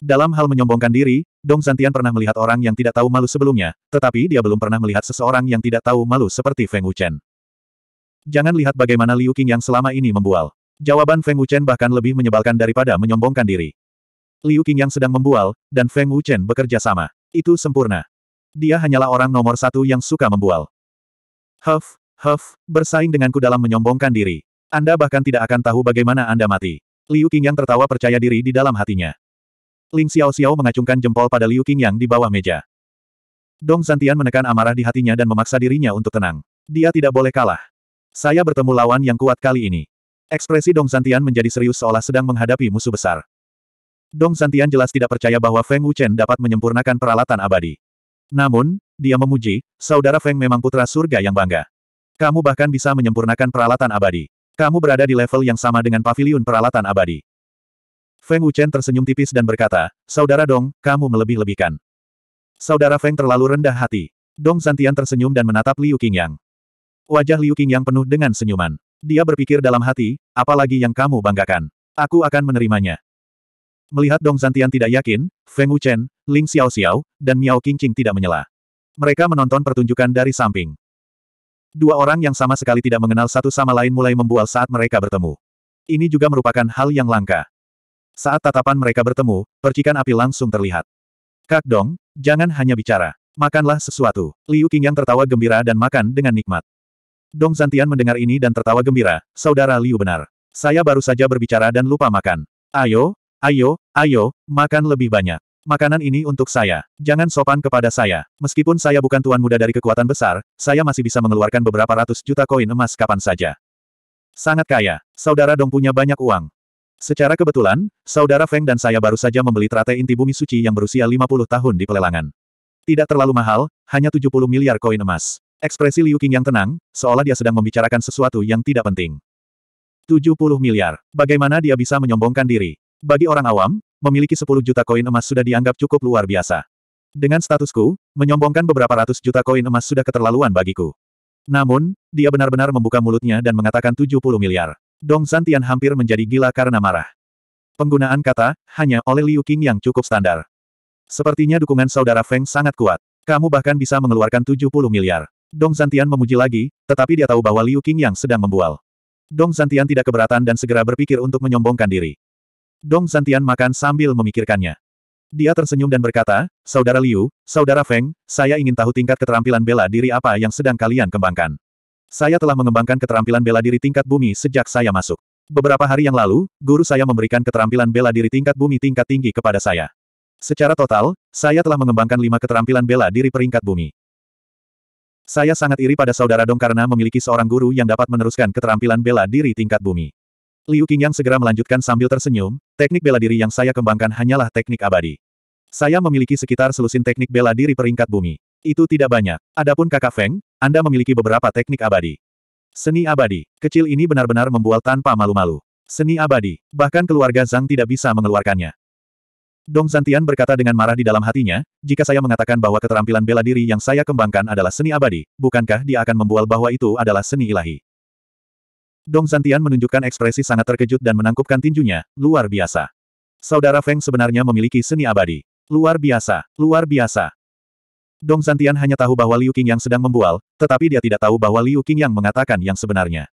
Dalam hal menyombongkan diri, Dong Zantian pernah melihat orang yang tidak tahu malu sebelumnya, tetapi dia belum pernah melihat seseorang yang tidak tahu malu seperti Feng Wuchen. Jangan lihat bagaimana Liu Qing yang selama ini membual. Jawaban Feng Wuchen bahkan lebih menyebalkan daripada menyombongkan diri. Liu Qing yang sedang membual, dan Feng Wuchen bekerja sama. Itu sempurna. Dia hanyalah orang nomor satu yang suka membual. Huff, huff, bersaing denganku dalam menyombongkan diri. Anda bahkan tidak akan tahu bagaimana Anda mati. Liu Qing yang tertawa percaya diri di dalam hatinya. Ling Xiao Xiao mengacungkan jempol pada Liu Qingyang di bawah meja. Dong Santian menekan amarah di hatinya dan memaksa dirinya untuk tenang. Dia tidak boleh kalah. Saya bertemu lawan yang kuat kali ini. Ekspresi Dong Santian menjadi serius seolah sedang menghadapi musuh besar. Dong Santian jelas tidak percaya bahwa Feng Wuchen dapat menyempurnakan peralatan abadi. Namun, dia memuji, saudara Feng memang putra surga yang bangga. Kamu bahkan bisa menyempurnakan peralatan abadi. Kamu berada di level yang sama dengan pavilion peralatan abadi. Feng Wuchen tersenyum tipis dan berkata, Saudara Dong, kamu melebih-lebihkan. Saudara Feng terlalu rendah hati. Dong Santian tersenyum dan menatap Liu Qingyang. Wajah Liu Qingyang penuh dengan senyuman. Dia berpikir dalam hati, apalagi yang kamu banggakan. Aku akan menerimanya. Melihat Dong Santian tidak yakin, Feng Wuchen, Ling Xiao Xiao, dan Miao Qingqing tidak menyela. Mereka menonton pertunjukan dari samping. Dua orang yang sama sekali tidak mengenal satu sama lain mulai membual saat mereka bertemu. Ini juga merupakan hal yang langka. Saat tatapan mereka bertemu, percikan api langsung terlihat. Kak Dong, jangan hanya bicara. Makanlah sesuatu. Liu yang tertawa gembira dan makan dengan nikmat. Dong Zantian mendengar ini dan tertawa gembira, saudara Liu benar. Saya baru saja berbicara dan lupa makan. Ayo, ayo, ayo, makan lebih banyak. Makanan ini untuk saya. Jangan sopan kepada saya. Meskipun saya bukan tuan muda dari kekuatan besar, saya masih bisa mengeluarkan beberapa ratus juta koin emas kapan saja. Sangat kaya. Saudara Dong punya banyak uang. Secara kebetulan, saudara Feng dan saya baru saja membeli teratai inti bumi suci yang berusia 50 tahun di pelelangan. Tidak terlalu mahal, hanya 70 miliar koin emas. Ekspresi Liu Qing yang tenang, seolah dia sedang membicarakan sesuatu yang tidak penting. 70 miliar. Bagaimana dia bisa menyombongkan diri? Bagi orang awam, memiliki 10 juta koin emas sudah dianggap cukup luar biasa. Dengan statusku, menyombongkan beberapa ratus juta koin emas sudah keterlaluan bagiku. Namun, dia benar-benar membuka mulutnya dan mengatakan 70 miliar. Dong Zantian hampir menjadi gila karena marah. Penggunaan kata, hanya oleh Liu Qing yang cukup standar. Sepertinya dukungan saudara Feng sangat kuat. Kamu bahkan bisa mengeluarkan 70 miliar. Dong Zantian memuji lagi, tetapi dia tahu bahwa Liu Qing yang sedang membual. Dong Zantian tidak keberatan dan segera berpikir untuk menyombongkan diri. Dong Zantian makan sambil memikirkannya. Dia tersenyum dan berkata, Saudara Liu, Saudara Feng, saya ingin tahu tingkat keterampilan bela diri apa yang sedang kalian kembangkan. Saya telah mengembangkan keterampilan bela diri tingkat bumi sejak saya masuk. Beberapa hari yang lalu, guru saya memberikan keterampilan bela diri tingkat bumi tingkat tinggi kepada saya. Secara total, saya telah mengembangkan lima keterampilan bela diri peringkat bumi. Saya sangat iri pada saudara Dong karena memiliki seorang guru yang dapat meneruskan keterampilan bela diri tingkat bumi. Liu Qingyang segera melanjutkan sambil tersenyum, teknik bela diri yang saya kembangkan hanyalah teknik abadi. Saya memiliki sekitar selusin teknik bela diri peringkat bumi. Itu tidak banyak. Adapun kakak Feng, Anda memiliki beberapa teknik abadi. Seni abadi, kecil ini benar-benar membual tanpa malu-malu. Seni abadi, bahkan keluarga Zhang tidak bisa mengeluarkannya. Dong Zantian berkata dengan marah di dalam hatinya, jika saya mengatakan bahwa keterampilan bela diri yang saya kembangkan adalah seni abadi, bukankah dia akan membual bahwa itu adalah seni ilahi? Dong Zantian menunjukkan ekspresi sangat terkejut dan menangkupkan tinjunya, luar biasa. Saudara Feng sebenarnya memiliki seni abadi. Luar biasa, luar biasa. Dong Zantian hanya tahu bahwa Liu Qing yang sedang membual, tetapi dia tidak tahu bahwa Liu Qing yang mengatakan yang sebenarnya.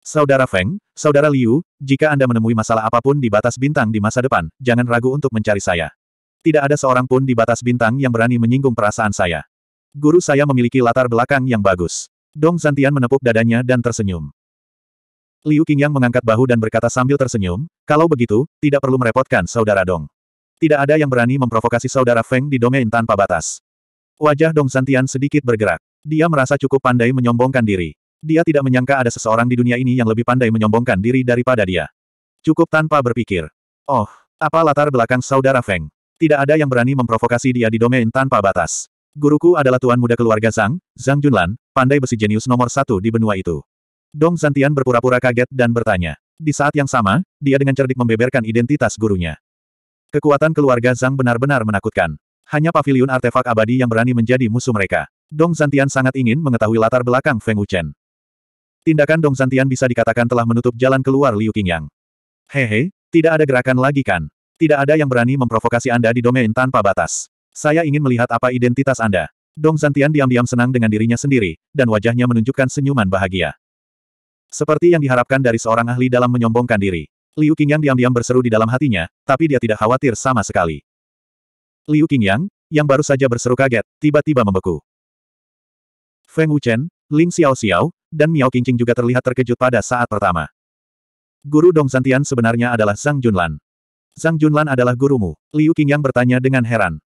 Saudara Feng, Saudara Liu, jika Anda menemui masalah apapun di batas bintang di masa depan, jangan ragu untuk mencari saya. Tidak ada seorang pun di batas bintang yang berani menyinggung perasaan saya. Guru saya memiliki latar belakang yang bagus. Dong Zantian menepuk dadanya dan tersenyum. Liu Qingyang mengangkat bahu dan berkata sambil tersenyum, kalau begitu, tidak perlu merepotkan Saudara Dong. Tidak ada yang berani memprovokasi saudara Feng di domain tanpa batas. Wajah Dong Santian sedikit bergerak. Dia merasa cukup pandai menyombongkan diri. Dia tidak menyangka ada seseorang di dunia ini yang lebih pandai menyombongkan diri daripada dia. Cukup tanpa berpikir. Oh, apa latar belakang saudara Feng? Tidak ada yang berani memprovokasi dia di domain tanpa batas. Guruku adalah tuan muda keluarga Zhang, Zhang Junlan, pandai besi jenius nomor satu di benua itu. Dong Santian berpura-pura kaget dan bertanya. Di saat yang sama, dia dengan cerdik membeberkan identitas gurunya. Kekuatan keluarga Zhang benar-benar menakutkan. Hanya pavilion artefak abadi yang berani menjadi musuh mereka. Dong Zantian sangat ingin mengetahui latar belakang Feng Wuchen. Tindakan Dong Zantian bisa dikatakan telah menutup jalan keluar Liu Qingyang. Hehe, tidak ada gerakan lagi kan? Tidak ada yang berani memprovokasi Anda di domain tanpa batas. Saya ingin melihat apa identitas Anda. Dong Zantian diam-diam senang dengan dirinya sendiri, dan wajahnya menunjukkan senyuman bahagia. Seperti yang diharapkan dari seorang ahli dalam menyombongkan diri. Liu Qingyang diam-diam berseru di dalam hatinya, tapi dia tidak khawatir sama sekali. Liu Qingyang, yang baru saja berseru kaget, tiba-tiba membeku. Feng Wuchen, Ling Xiao Xiao, dan Miao Qingqing juga terlihat terkejut pada saat pertama. Guru Dong Santian sebenarnya adalah Zhang Junlan. Zhang Junlan adalah gurumu, Liu Qingyang bertanya dengan heran.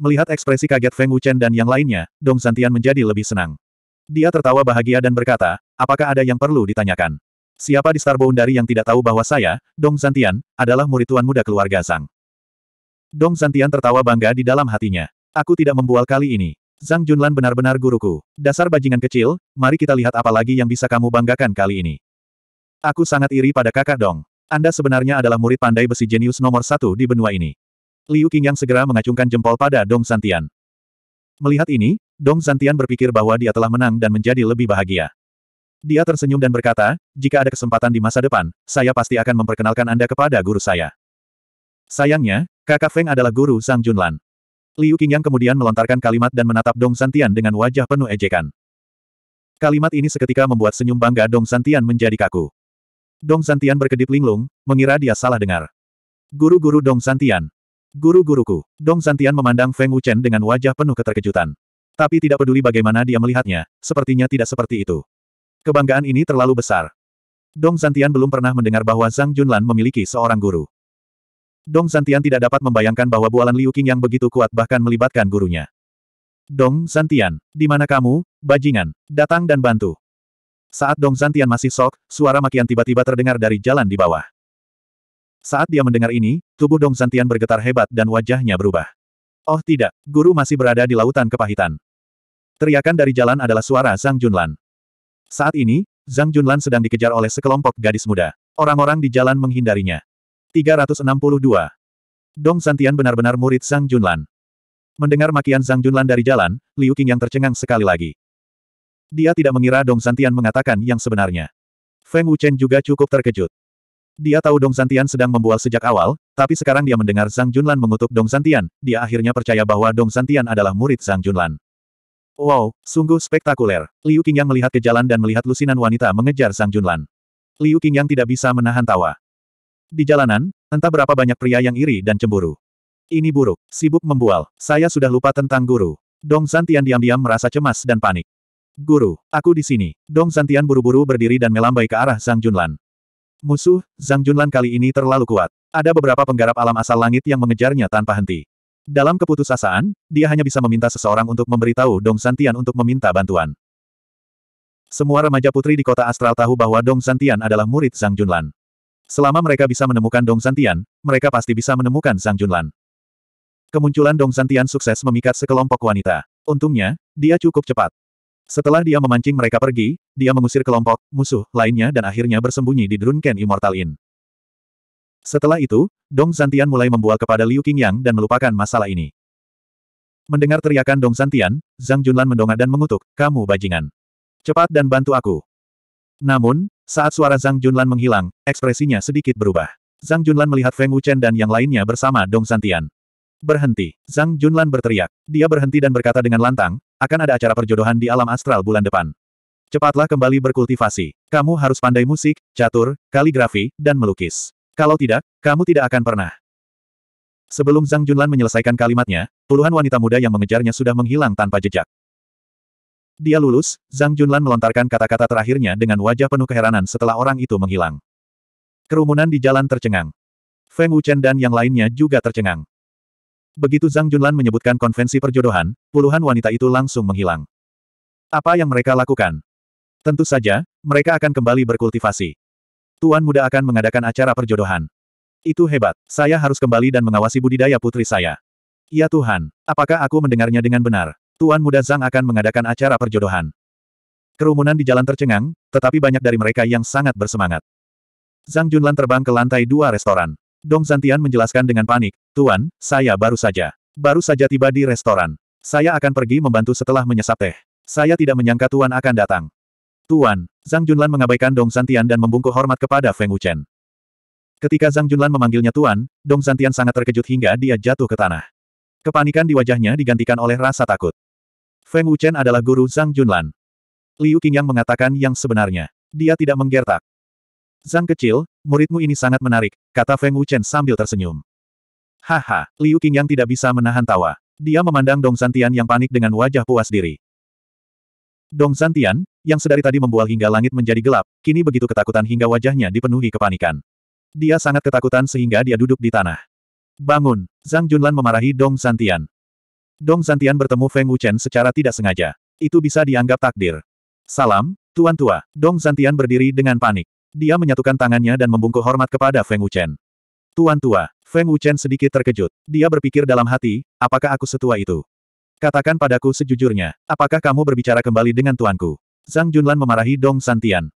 Melihat ekspresi kaget Feng Wuchen dan yang lainnya, Dong Santian menjadi lebih senang. Dia tertawa bahagia dan berkata, apakah ada yang perlu ditanyakan? Siapa di Starbound dari yang tidak tahu bahwa saya, Dong Zantian, adalah murid tuan muda keluarga Zhang? Dong Zantian tertawa bangga di dalam hatinya. Aku tidak membual kali ini. Zhang Junlan benar-benar guruku. Dasar bajingan kecil, mari kita lihat apa lagi yang bisa kamu banggakan kali ini. Aku sangat iri pada kakak Dong. Anda sebenarnya adalah murid pandai besi jenius nomor satu di benua ini. Liu Qingyang segera mengacungkan jempol pada Dong Zantian. Melihat ini, Dong Zantian berpikir bahwa dia telah menang dan menjadi lebih bahagia. Dia tersenyum dan berkata, jika ada kesempatan di masa depan, saya pasti akan memperkenalkan Anda kepada guru saya. Sayangnya, kakak Feng adalah guru Sang Junlan. Liu Qingyang kemudian melontarkan kalimat dan menatap Dong Santian dengan wajah penuh ejekan. Kalimat ini seketika membuat senyum bangga Dong Santian menjadi kaku. Dong Santian berkedip linglung, mengira dia salah dengar. Guru-guru Dong Santian. Guru-guruku. Dong Santian memandang Feng Wuchen dengan wajah penuh keterkejutan. Tapi tidak peduli bagaimana dia melihatnya, sepertinya tidak seperti itu. Kebanggaan ini terlalu besar. Dong Zantian belum pernah mendengar bahwa Zhang Junlan memiliki seorang guru. Dong Zantian tidak dapat membayangkan bahwa bualan Liu Qing yang begitu kuat bahkan melibatkan gurunya. Dong Zantian, di mana kamu, bajingan, datang dan bantu. Saat Dong Zantian masih sok, suara makian tiba-tiba terdengar dari jalan di bawah. Saat dia mendengar ini, tubuh Dong Zantian bergetar hebat dan wajahnya berubah. Oh tidak, guru masih berada di lautan kepahitan. Teriakan dari jalan adalah suara Zhang Junlan. Saat ini, Zhang Junlan sedang dikejar oleh sekelompok gadis muda. Orang-orang di jalan menghindarinya. 362. Dong Santian benar-benar murid Zhang Junlan. Mendengar makian Zhang Junlan dari jalan, Liu Qing yang tercengang sekali lagi. Dia tidak mengira Dong Santian mengatakan yang sebenarnya. Feng Wuchen juga cukup terkejut. Dia tahu Dong Santian sedang membual sejak awal, tapi sekarang dia mendengar Zhang Junlan mengutuk Dong Santian, dia akhirnya percaya bahwa Dong Santian adalah murid Zhang Junlan. Wow, sungguh spektakuler. Liu Qingyang melihat ke jalan dan melihat lusinan wanita mengejar Sang Junlan. Liu Qingyang tidak bisa menahan tawa. Di jalanan, entah berapa banyak pria yang iri dan cemburu. Ini buruk, sibuk membual, saya sudah lupa tentang guru. Dong Santian diam-diam merasa cemas dan panik. Guru, aku di sini. Dong Santian buru-buru berdiri dan melambai ke arah Zhang Junlan. Musuh, Zhang Junlan kali ini terlalu kuat. Ada beberapa penggarap alam asal langit yang mengejarnya tanpa henti. Dalam keputusasaan, dia hanya bisa meminta seseorang untuk memberitahu Dong Santian untuk meminta bantuan. Semua remaja putri di kota astral tahu bahwa Dong Santian adalah murid Zhang Junlan. Selama mereka bisa menemukan Dong Santian, mereka pasti bisa menemukan Zhang Junlan. Kemunculan Dong Santian sukses memikat sekelompok wanita. Untungnya, dia cukup cepat. Setelah dia memancing mereka pergi, dia mengusir kelompok musuh lainnya dan akhirnya bersembunyi di Drunken Immortal Inn. Setelah itu, Dong Santian mulai membual kepada Liu Qingyang dan melupakan masalah ini. Mendengar teriakan Dong Santian, Zhang Junlan mendongak dan mengutuk, kamu bajingan. Cepat dan bantu aku. Namun, saat suara Zhang Junlan menghilang, ekspresinya sedikit berubah. Zhang Junlan melihat Feng Wuchen dan yang lainnya bersama Dong Santian. Berhenti, Zhang Junlan berteriak. Dia berhenti dan berkata dengan lantang, akan ada acara perjodohan di alam astral bulan depan. Cepatlah kembali berkultivasi. Kamu harus pandai musik, catur, kaligrafi, dan melukis. Kalau tidak, kamu tidak akan pernah. Sebelum Zhang Junlan menyelesaikan kalimatnya, puluhan wanita muda yang mengejarnya sudah menghilang tanpa jejak. Dia lulus, Zhang Junlan melontarkan kata-kata terakhirnya dengan wajah penuh keheranan setelah orang itu menghilang. Kerumunan di jalan tercengang. Feng Wuchen dan yang lainnya juga tercengang. Begitu Zhang Junlan menyebutkan konvensi perjodohan, puluhan wanita itu langsung menghilang. Apa yang mereka lakukan? Tentu saja, mereka akan kembali berkultivasi. Tuan muda akan mengadakan acara perjodohan. Itu hebat. Saya harus kembali dan mengawasi budidaya putri saya. Ya Tuhan, apakah aku mendengarnya dengan benar? Tuan muda Zhang akan mengadakan acara perjodohan. Kerumunan di jalan tercengang, tetapi banyak dari mereka yang sangat bersemangat. Zhang Junlan terbang ke lantai dua restoran. Dong Zantian menjelaskan dengan panik, Tuan, saya baru saja. Baru saja tiba di restoran. Saya akan pergi membantu setelah menyesap teh. Saya tidak menyangka Tuan akan datang. Tuan, Zhang Junlan mengabaikan Dong Santian dan membungkuk hormat kepada Feng Wuchen. Ketika Zhang Junlan memanggilnya Tuan, Dong Santian sangat terkejut hingga dia jatuh ke tanah. Kepanikan di wajahnya digantikan oleh rasa takut. Feng Wuchen adalah guru Zhang Junlan. Liu Qingyang mengatakan yang sebenarnya. Dia tidak menggertak. Zhang kecil, muridmu ini sangat menarik, kata Feng Wuchen sambil tersenyum. Haha, Liu Qingyang tidak bisa menahan tawa. Dia memandang Dong Santian yang panik dengan wajah puas diri. Dong Zantian, yang sedari tadi membual hingga langit menjadi gelap, kini begitu ketakutan hingga wajahnya dipenuhi kepanikan. Dia sangat ketakutan sehingga dia duduk di tanah. Bangun! Zhang Junlan memarahi Dong Zantian. Dong Zantian bertemu Feng Wuchen secara tidak sengaja. Itu bisa dianggap takdir. Salam, Tuan Tua. Dong Zantian berdiri dengan panik. Dia menyatukan tangannya dan membungkuk hormat kepada Feng Wuchen. Tuan Tua, Feng Wuchen sedikit terkejut. Dia berpikir dalam hati, apakah aku setua itu? Katakan padaku sejujurnya, apakah kamu berbicara kembali dengan tuanku? Zhang Junlan memarahi Dong Santian.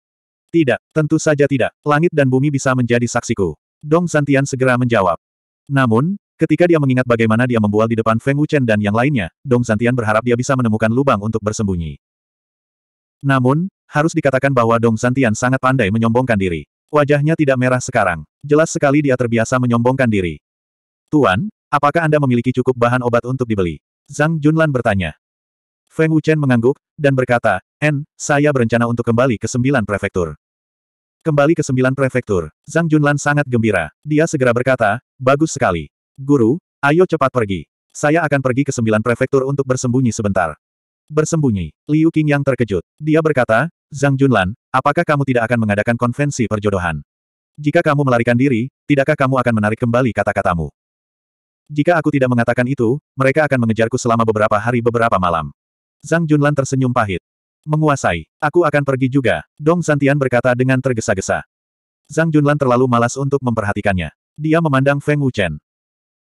Tidak, tentu saja tidak. Langit dan bumi bisa menjadi saksiku. Dong Santian segera menjawab. Namun, ketika dia mengingat bagaimana dia membual di depan Feng Wuchen dan yang lainnya, Dong Santian berharap dia bisa menemukan lubang untuk bersembunyi. Namun, harus dikatakan bahwa Dong Santian sangat pandai menyombongkan diri. Wajahnya tidak merah sekarang. Jelas sekali dia terbiasa menyombongkan diri. Tuan, apakah Anda memiliki cukup bahan obat untuk dibeli? Zhang Junlan bertanya. Feng Wuchen mengangguk, dan berkata, N, saya berencana untuk kembali ke sembilan prefektur. Kembali ke sembilan prefektur, Zhang Junlan sangat gembira. Dia segera berkata, bagus sekali. Guru, ayo cepat pergi. Saya akan pergi ke sembilan prefektur untuk bersembunyi sebentar. Bersembunyi, Liu Qing yang terkejut. Dia berkata, Zhang Junlan, apakah kamu tidak akan mengadakan konvensi perjodohan? Jika kamu melarikan diri, tidakkah kamu akan menarik kembali kata-katamu? Jika aku tidak mengatakan itu, mereka akan mengejarku selama beberapa hari beberapa malam. Zhang Junlan tersenyum pahit. Menguasai. Aku akan pergi juga, Dong Santian berkata dengan tergesa-gesa. Zhang Junlan terlalu malas untuk memperhatikannya. Dia memandang Feng Wuchen.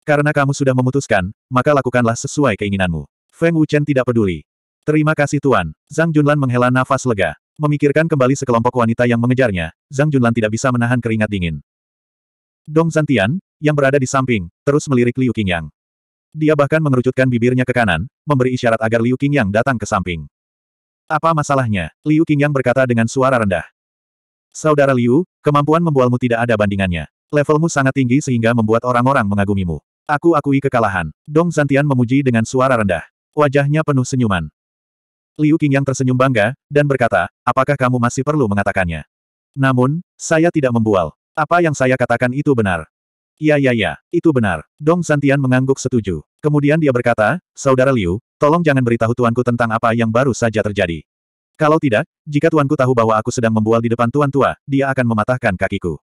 Karena kamu sudah memutuskan, maka lakukanlah sesuai keinginanmu. Feng Wuchen tidak peduli. Terima kasih Tuan. Zhang Junlan menghela nafas lega. Memikirkan kembali sekelompok wanita yang mengejarnya, Zhang Junlan tidak bisa menahan keringat dingin. Dong Zantian, yang berada di samping, terus melirik Liu Qingyang. Dia bahkan mengerucutkan bibirnya ke kanan, memberi isyarat agar Liu Qingyang datang ke samping. Apa masalahnya? Liu Qingyang berkata dengan suara rendah. Saudara Liu, kemampuan membualmu tidak ada bandingannya. Levelmu sangat tinggi sehingga membuat orang-orang mengagumimu. Aku akui kekalahan. Dong Zantian memuji dengan suara rendah. Wajahnya penuh senyuman. Liu Qingyang tersenyum bangga, dan berkata, apakah kamu masih perlu mengatakannya? Namun, saya tidak membual. Apa yang saya katakan itu benar. Iya iya iya, itu benar. Dong Santian mengangguk setuju. Kemudian dia berkata, Saudara Liu, tolong jangan beritahu tuanku tentang apa yang baru saja terjadi. Kalau tidak, jika tuanku tahu bahwa aku sedang membual di depan tuan tua, dia akan mematahkan kakiku.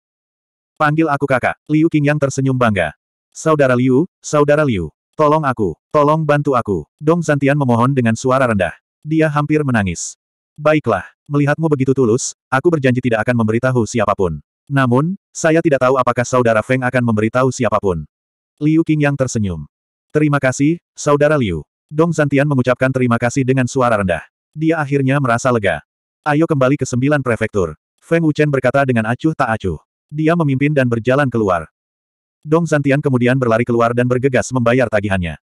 Panggil aku kakak, Liu King yang tersenyum bangga. Saudara Liu, Saudara Liu, tolong aku, tolong bantu aku. Dong Santian memohon dengan suara rendah. Dia hampir menangis. Baiklah, melihatmu begitu tulus, aku berjanji tidak akan memberitahu siapapun. Namun, saya tidak tahu apakah saudara Feng akan memberitahu siapapun. Liu Qingyang tersenyum. Terima kasih, saudara Liu. Dong Zantian mengucapkan terima kasih dengan suara rendah. Dia akhirnya merasa lega. Ayo kembali ke sembilan prefektur. Feng Wuchen berkata dengan acuh tak acuh. Dia memimpin dan berjalan keluar. Dong Zantian kemudian berlari keluar dan bergegas membayar tagihannya.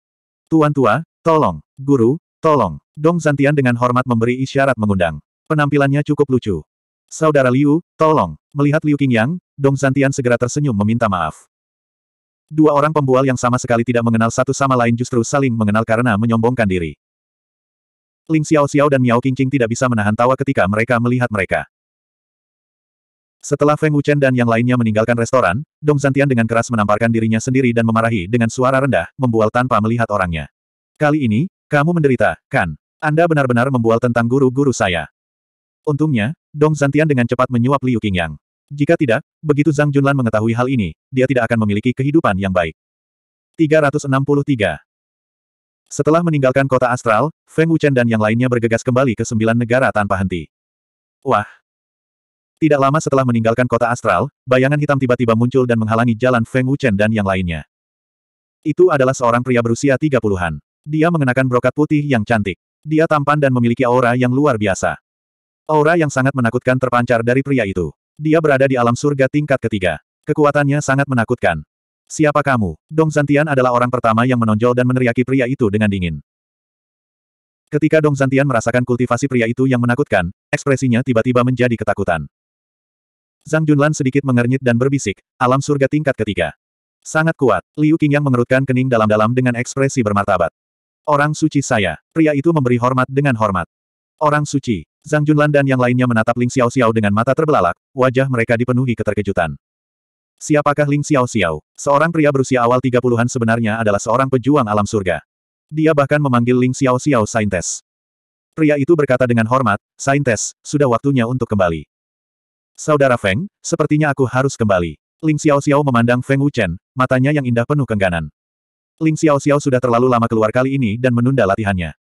Tuan tua, tolong, guru, tolong. Dong Zantian dengan hormat memberi isyarat mengundang. Penampilannya cukup lucu. Saudara Liu, tolong. Melihat Liu Qingyang, Dong Zantian segera tersenyum meminta maaf. Dua orang pembual yang sama sekali tidak mengenal satu sama lain justru saling mengenal karena menyombongkan diri. Ling Xiao Xiao dan Miao Qingqing tidak bisa menahan tawa ketika mereka melihat mereka. Setelah Feng Wuchen dan yang lainnya meninggalkan restoran, Dong Zantian dengan keras menamparkan dirinya sendiri dan memarahi dengan suara rendah, membual tanpa melihat orangnya. Kali ini, kamu menderita, kan? Anda benar-benar membual tentang guru-guru saya. Untungnya, Dong Zantian dengan cepat menyuap Liu Qingyang. Jika tidak, begitu Zhang Junlan mengetahui hal ini, dia tidak akan memiliki kehidupan yang baik. 363. Setelah meninggalkan kota astral, Feng Wuchen dan yang lainnya bergegas kembali ke sembilan negara tanpa henti. Wah! Tidak lama setelah meninggalkan kota astral, bayangan hitam tiba-tiba muncul dan menghalangi jalan Feng Wuchen dan yang lainnya. Itu adalah seorang pria berusia tiga puluhan. Dia mengenakan brokat putih yang cantik. Dia tampan dan memiliki aura yang luar biasa. Aura yang sangat menakutkan terpancar dari pria itu. Dia berada di alam surga tingkat ketiga. Kekuatannya sangat menakutkan. Siapa kamu? Dong Zantian adalah orang pertama yang menonjol dan meneriaki pria itu dengan dingin. Ketika Dong Zantian merasakan kultivasi pria itu yang menakutkan, ekspresinya tiba-tiba menjadi ketakutan. Zhang Junlan sedikit mengernyit dan berbisik, alam surga tingkat ketiga. Sangat kuat, Liu yang mengerutkan kening dalam-dalam dengan ekspresi bermartabat. Orang suci saya, pria itu memberi hormat dengan hormat. Orang suci, Zhang Junlan dan yang lainnya menatap Ling Xiao Xiao dengan mata terbelalak, wajah mereka dipenuhi keterkejutan. Siapakah Ling Xiao Xiao? Seorang pria berusia awal 30-an sebenarnya adalah seorang pejuang alam surga. Dia bahkan memanggil Ling Xiao Xiao Saintes. Pria itu berkata dengan hormat, Saintes, sudah waktunya untuk kembali. Saudara Feng, sepertinya aku harus kembali. Ling Xiao Xiao memandang Feng Wuchen, matanya yang indah penuh kengganan. Ling Xiao Xiao sudah terlalu lama keluar kali ini dan menunda latihannya.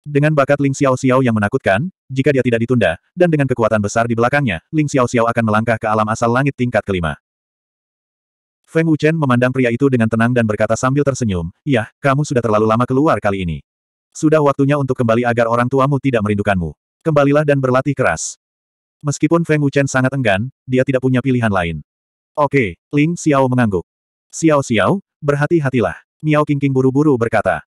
Dengan bakat Ling Xiao Xiao yang menakutkan, jika dia tidak ditunda, dan dengan kekuatan besar di belakangnya, Ling Xiao Xiao akan melangkah ke alam asal langit tingkat kelima. Feng Wuchen memandang pria itu dengan tenang dan berkata sambil tersenyum, Yah, kamu sudah terlalu lama keluar kali ini. Sudah waktunya untuk kembali agar orang tuamu tidak merindukanmu. Kembalilah dan berlatih keras. Meskipun Feng Wuchen sangat enggan, dia tidak punya pilihan lain. Oke, Ling Xiao mengangguk. Xiao Xiao, berhati-hatilah. Miao Qingqing buru-buru berkata.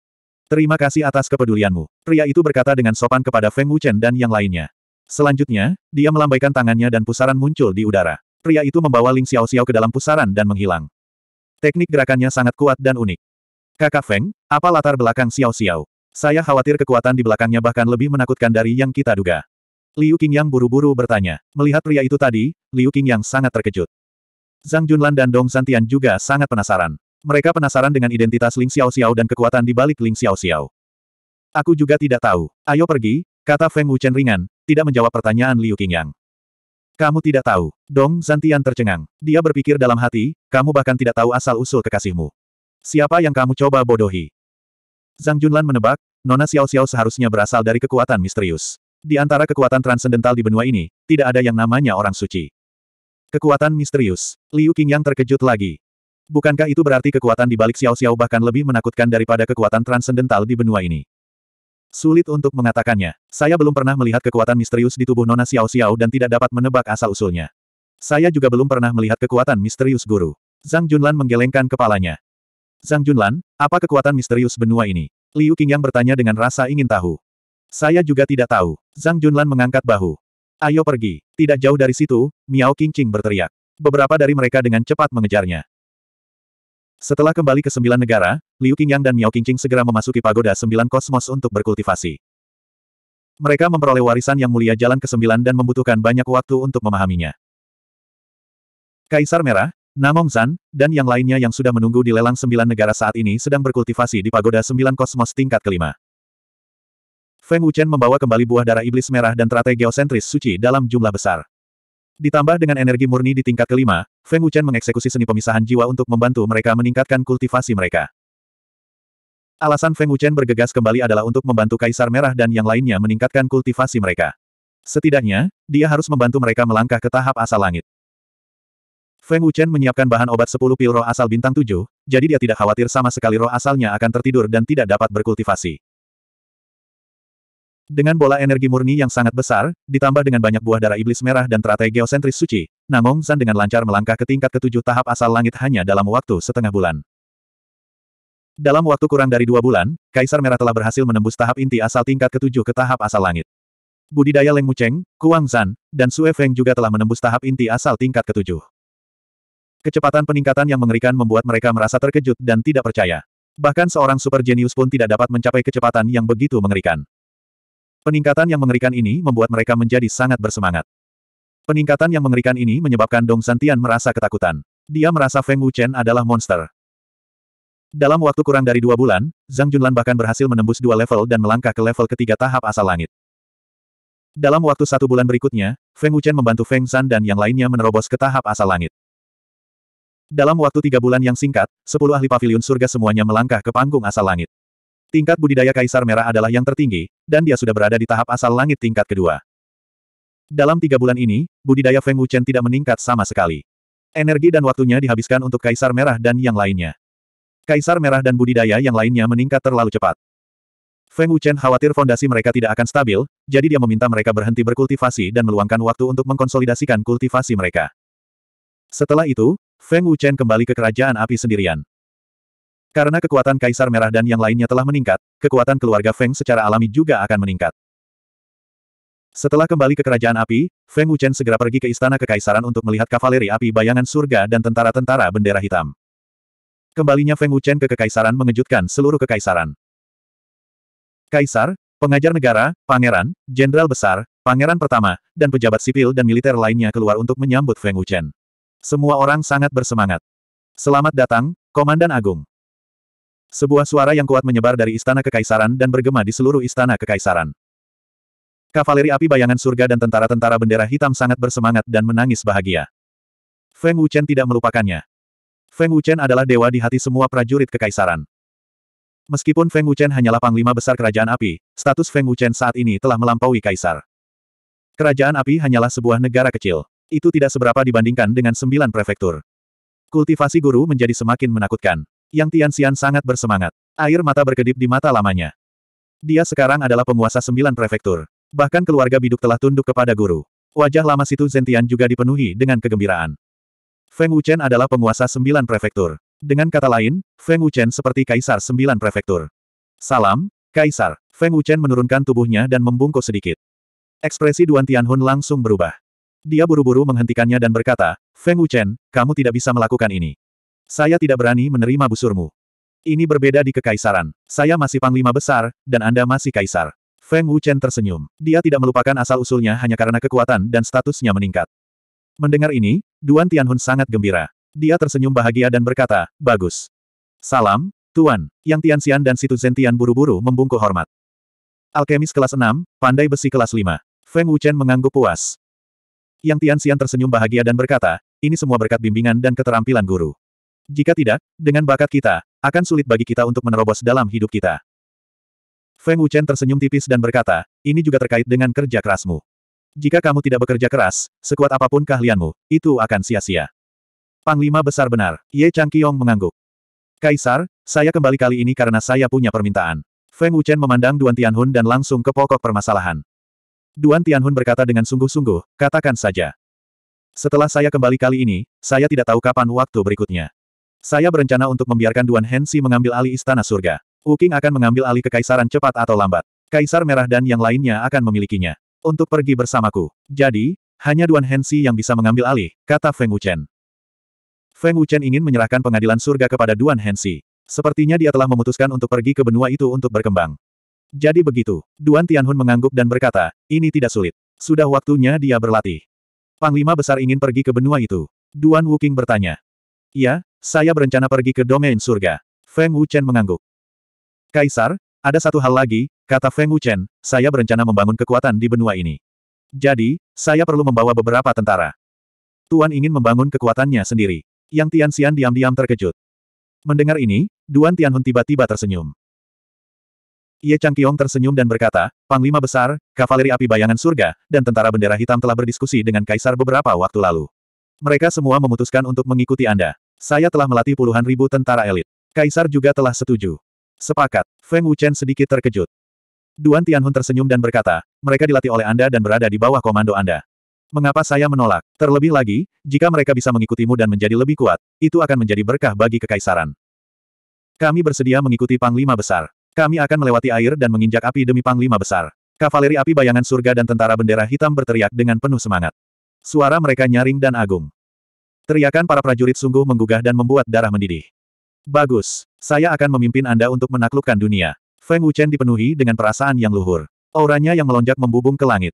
Terima kasih atas kepedulianmu. Pria itu berkata dengan sopan kepada Feng Wuchen dan yang lainnya. Selanjutnya, dia melambaikan tangannya dan pusaran muncul di udara. Pria itu membawa Ling Xiao Xiao ke dalam pusaran dan menghilang. Teknik gerakannya sangat kuat dan unik. Kakak Feng, apa latar belakang Xiao Xiao? Saya khawatir kekuatan di belakangnya bahkan lebih menakutkan dari yang kita duga. Liu Qingyang buru-buru bertanya. Melihat pria itu tadi, Liu Qingyang sangat terkejut. Zhang Junlan dan Dong Santian juga sangat penasaran. Mereka penasaran dengan identitas Ling Xiao Xiao dan kekuatan di balik Ling Xiao Xiao. Aku juga tidak tahu. Ayo pergi, kata Feng Wuchen ringan, tidak menjawab pertanyaan Liu Qingyang. Kamu tidak tahu. Dong Zantian tercengang. Dia berpikir dalam hati, kamu bahkan tidak tahu asal-usul kekasihmu. Siapa yang kamu coba bodohi? Zhang Junlan menebak, Nona Xiao Xiao seharusnya berasal dari kekuatan misterius. Di antara kekuatan transendental di benua ini, tidak ada yang namanya orang suci. Kekuatan misterius. Liu Qingyang terkejut lagi. Bukankah itu berarti kekuatan di balik Xiao Xiao bahkan lebih menakutkan daripada kekuatan transendental di benua ini? Sulit untuk mengatakannya. Saya belum pernah melihat kekuatan misterius di tubuh Nona Xiao Xiao dan tidak dapat menebak asal-usulnya. Saya juga belum pernah melihat kekuatan misterius guru. Zhang Junlan menggelengkan kepalanya. Zhang Junlan, apa kekuatan misterius benua ini? Liu Qingyang bertanya dengan rasa ingin tahu. Saya juga tidak tahu. Zhang Junlan mengangkat bahu. Ayo pergi. Tidak jauh dari situ, Miao Qingqing berteriak. Beberapa dari mereka dengan cepat mengejarnya. Setelah kembali ke sembilan negara, Liu Qingyang dan Miao Qingqing segera memasuki pagoda sembilan kosmos untuk berkultivasi. Mereka memperoleh warisan yang mulia jalan ke sembilan dan membutuhkan banyak waktu untuk memahaminya. Kaisar Merah, Namong Zan, dan yang lainnya yang sudah menunggu di lelang sembilan negara saat ini sedang berkultivasi di pagoda sembilan kosmos tingkat kelima. Feng Wuchen membawa kembali buah darah iblis merah dan teratai geosentris suci dalam jumlah besar. Ditambah dengan energi murni di tingkat kelima, Feng Wuchen mengeksekusi seni pemisahan jiwa untuk membantu mereka meningkatkan kultivasi mereka. Alasan Feng Wuchen bergegas kembali adalah untuk membantu Kaisar Merah dan yang lainnya meningkatkan kultivasi mereka. Setidaknya, dia harus membantu mereka melangkah ke tahap asal langit. Feng Wuchen menyiapkan bahan obat 10 pil roh asal bintang 7, jadi dia tidak khawatir sama sekali roh asalnya akan tertidur dan tidak dapat berkultivasi. Dengan bola energi murni yang sangat besar, ditambah dengan banyak buah darah iblis merah dan teratai geosentris suci, Namong San dengan lancar melangkah ke tingkat ketujuh tahap asal langit hanya dalam waktu setengah bulan. Dalam waktu kurang dari dua bulan, Kaisar Merah telah berhasil menembus tahap inti asal tingkat ketujuh ke tahap asal langit. Budidaya Leng Mucheng, Kuang Zan, dan Sue Feng juga telah menembus tahap inti asal tingkat ketujuh. Kecepatan peningkatan yang mengerikan membuat mereka merasa terkejut dan tidak percaya. Bahkan seorang super jenius pun tidak dapat mencapai kecepatan yang begitu mengerikan. Peningkatan yang mengerikan ini membuat mereka menjadi sangat bersemangat. Peningkatan yang mengerikan ini menyebabkan Dong Santian merasa ketakutan. Dia merasa Feng Wuchen adalah monster. Dalam waktu kurang dari dua bulan, Zhang Junlan bahkan berhasil menembus dua level dan melangkah ke level ketiga tahap asal langit. Dalam waktu satu bulan berikutnya, Feng Wuchen membantu Feng San dan yang lainnya menerobos ke tahap asal langit. Dalam waktu tiga bulan yang singkat, sepuluh ahli pavilion surga semuanya melangkah ke panggung asal langit. Tingkat budidaya Kaisar Merah adalah yang tertinggi, dan dia sudah berada di tahap asal langit tingkat kedua. Dalam tiga bulan ini, budidaya Feng Wuchen tidak meningkat sama sekali. Energi dan waktunya dihabiskan untuk Kaisar Merah dan yang lainnya. Kaisar Merah dan budidaya yang lainnya meningkat terlalu cepat. Feng Wuchen khawatir fondasi mereka tidak akan stabil, jadi dia meminta mereka berhenti berkultivasi dan meluangkan waktu untuk mengkonsolidasikan kultivasi mereka. Setelah itu, Feng Wuchen kembali ke kerajaan api sendirian. Karena kekuatan Kaisar Merah dan yang lainnya telah meningkat, kekuatan keluarga Feng secara alami juga akan meningkat. Setelah kembali ke kerajaan api, Feng Wuchen segera pergi ke istana kekaisaran untuk melihat kavaleri api bayangan surga dan tentara-tentara bendera hitam. Kembalinya Feng Wuchen ke kekaisaran mengejutkan seluruh kekaisaran. Kaisar, pengajar negara, pangeran, jenderal besar, pangeran pertama, dan pejabat sipil dan militer lainnya keluar untuk menyambut Feng Wuchen. Semua orang sangat bersemangat. Selamat datang, Komandan Agung. Sebuah suara yang kuat menyebar dari istana kekaisaran dan bergema di seluruh istana kekaisaran. Kavaleri api bayangan surga dan tentara-tentara bendera hitam sangat bersemangat dan menangis bahagia. Feng Wuchen tidak melupakannya. Feng Wuchen adalah dewa di hati semua prajurit kekaisaran. Meskipun Feng Wuchen hanyalah panglima besar kerajaan api, status Feng Wuchen saat ini telah melampaui kaisar. Kerajaan api hanyalah sebuah negara kecil. Itu tidak seberapa dibandingkan dengan sembilan prefektur. Kultivasi guru menjadi semakin menakutkan. Yang Tianxian sangat bersemangat. Air mata berkedip di mata lamanya. Dia sekarang adalah penguasa sembilan prefektur. Bahkan keluarga biduk telah tunduk kepada guru. Wajah lama situ Zentian juga dipenuhi dengan kegembiraan. Feng Wuchen adalah penguasa sembilan prefektur. Dengan kata lain, Feng Wuchen seperti kaisar sembilan prefektur. Salam, kaisar. Feng Wuchen menurunkan tubuhnya dan membungkuk sedikit. Ekspresi Duan Tianhun langsung berubah. Dia buru-buru menghentikannya dan berkata, Feng Wuchen, kamu tidak bisa melakukan ini. Saya tidak berani menerima busurmu. Ini berbeda di kekaisaran. Saya masih panglima besar, dan Anda masih kaisar. Feng Wuchen tersenyum. Dia tidak melupakan asal-usulnya hanya karena kekuatan dan statusnya meningkat. Mendengar ini, Duan Tianhun sangat gembira. Dia tersenyum bahagia dan berkata, Bagus. Salam, Tuan. Yang Tianxian dan Situ Zentian buru-buru membungkuk hormat. Alkemis kelas 6, pandai besi kelas 5. Feng Wuchen mengangguk puas. Yang Tianxian tersenyum bahagia dan berkata, ini semua berkat bimbingan dan keterampilan guru. Jika tidak, dengan bakat kita, akan sulit bagi kita untuk menerobos dalam hidup kita. Feng Wuchen tersenyum tipis dan berkata, ini juga terkait dengan kerja kerasmu. Jika kamu tidak bekerja keras, sekuat apapun keahlianmu, itu akan sia-sia. Panglima besar benar, Ye Chang Changqiong mengangguk. Kaisar, saya kembali kali ini karena saya punya permintaan. Feng Wuchen memandang Duan Tianhun dan langsung ke pokok permasalahan. Duan Tianhun berkata dengan sungguh-sungguh, katakan saja. Setelah saya kembali kali ini, saya tidak tahu kapan waktu berikutnya. Saya berencana untuk membiarkan Duan Hensi mengambil alih istana surga. Uking akan mengambil alih kekaisaran cepat atau lambat. Kaisar Merah dan yang lainnya akan memilikinya. Untuk pergi bersamaku. Jadi, hanya Duan Hensi yang bisa mengambil alih, kata Feng Wuchen. Feng Wuchen ingin menyerahkan pengadilan surga kepada Duan Hensi. Sepertinya dia telah memutuskan untuk pergi ke benua itu untuk berkembang. Jadi begitu, Duan Tianhun mengangguk dan berkata, ini tidak sulit. Sudah waktunya dia berlatih. Panglima besar ingin pergi ke benua itu. Duan Wuking bertanya, Iya, saya berencana pergi ke domain surga. Feng Wuchen mengangguk. Kaisar, ada satu hal lagi, kata Feng Wuchen, saya berencana membangun kekuatan di benua ini. Jadi, saya perlu membawa beberapa tentara. Tuan ingin membangun kekuatannya sendiri. Yang Tianxian diam-diam terkejut. Mendengar ini, Duan Tianhun tiba-tiba tersenyum. Ye Changqiong tersenyum dan berkata, Panglima Besar, Kavaleri Api Bayangan Surga, dan Tentara Bendera Hitam telah berdiskusi dengan Kaisar beberapa waktu lalu. Mereka semua memutuskan untuk mengikuti Anda. Saya telah melatih puluhan ribu tentara elit. Kaisar juga telah setuju. Sepakat, Feng Wuchen sedikit terkejut. Duan Tianhun tersenyum dan berkata, mereka dilatih oleh Anda dan berada di bawah komando Anda. Mengapa saya menolak? Terlebih lagi, jika mereka bisa mengikutimu dan menjadi lebih kuat, itu akan menjadi berkah bagi kekaisaran. Kami bersedia mengikuti Panglima Besar. Kami akan melewati air dan menginjak api demi Panglima Besar. Kavaleri api bayangan surga dan tentara bendera hitam berteriak dengan penuh semangat. Suara mereka nyaring dan agung. Teriakan para prajurit sungguh menggugah dan membuat darah mendidih. Bagus. Saya akan memimpin Anda untuk menaklukkan dunia. Feng Wuchen dipenuhi dengan perasaan yang luhur. Auranya yang melonjak membubung ke langit.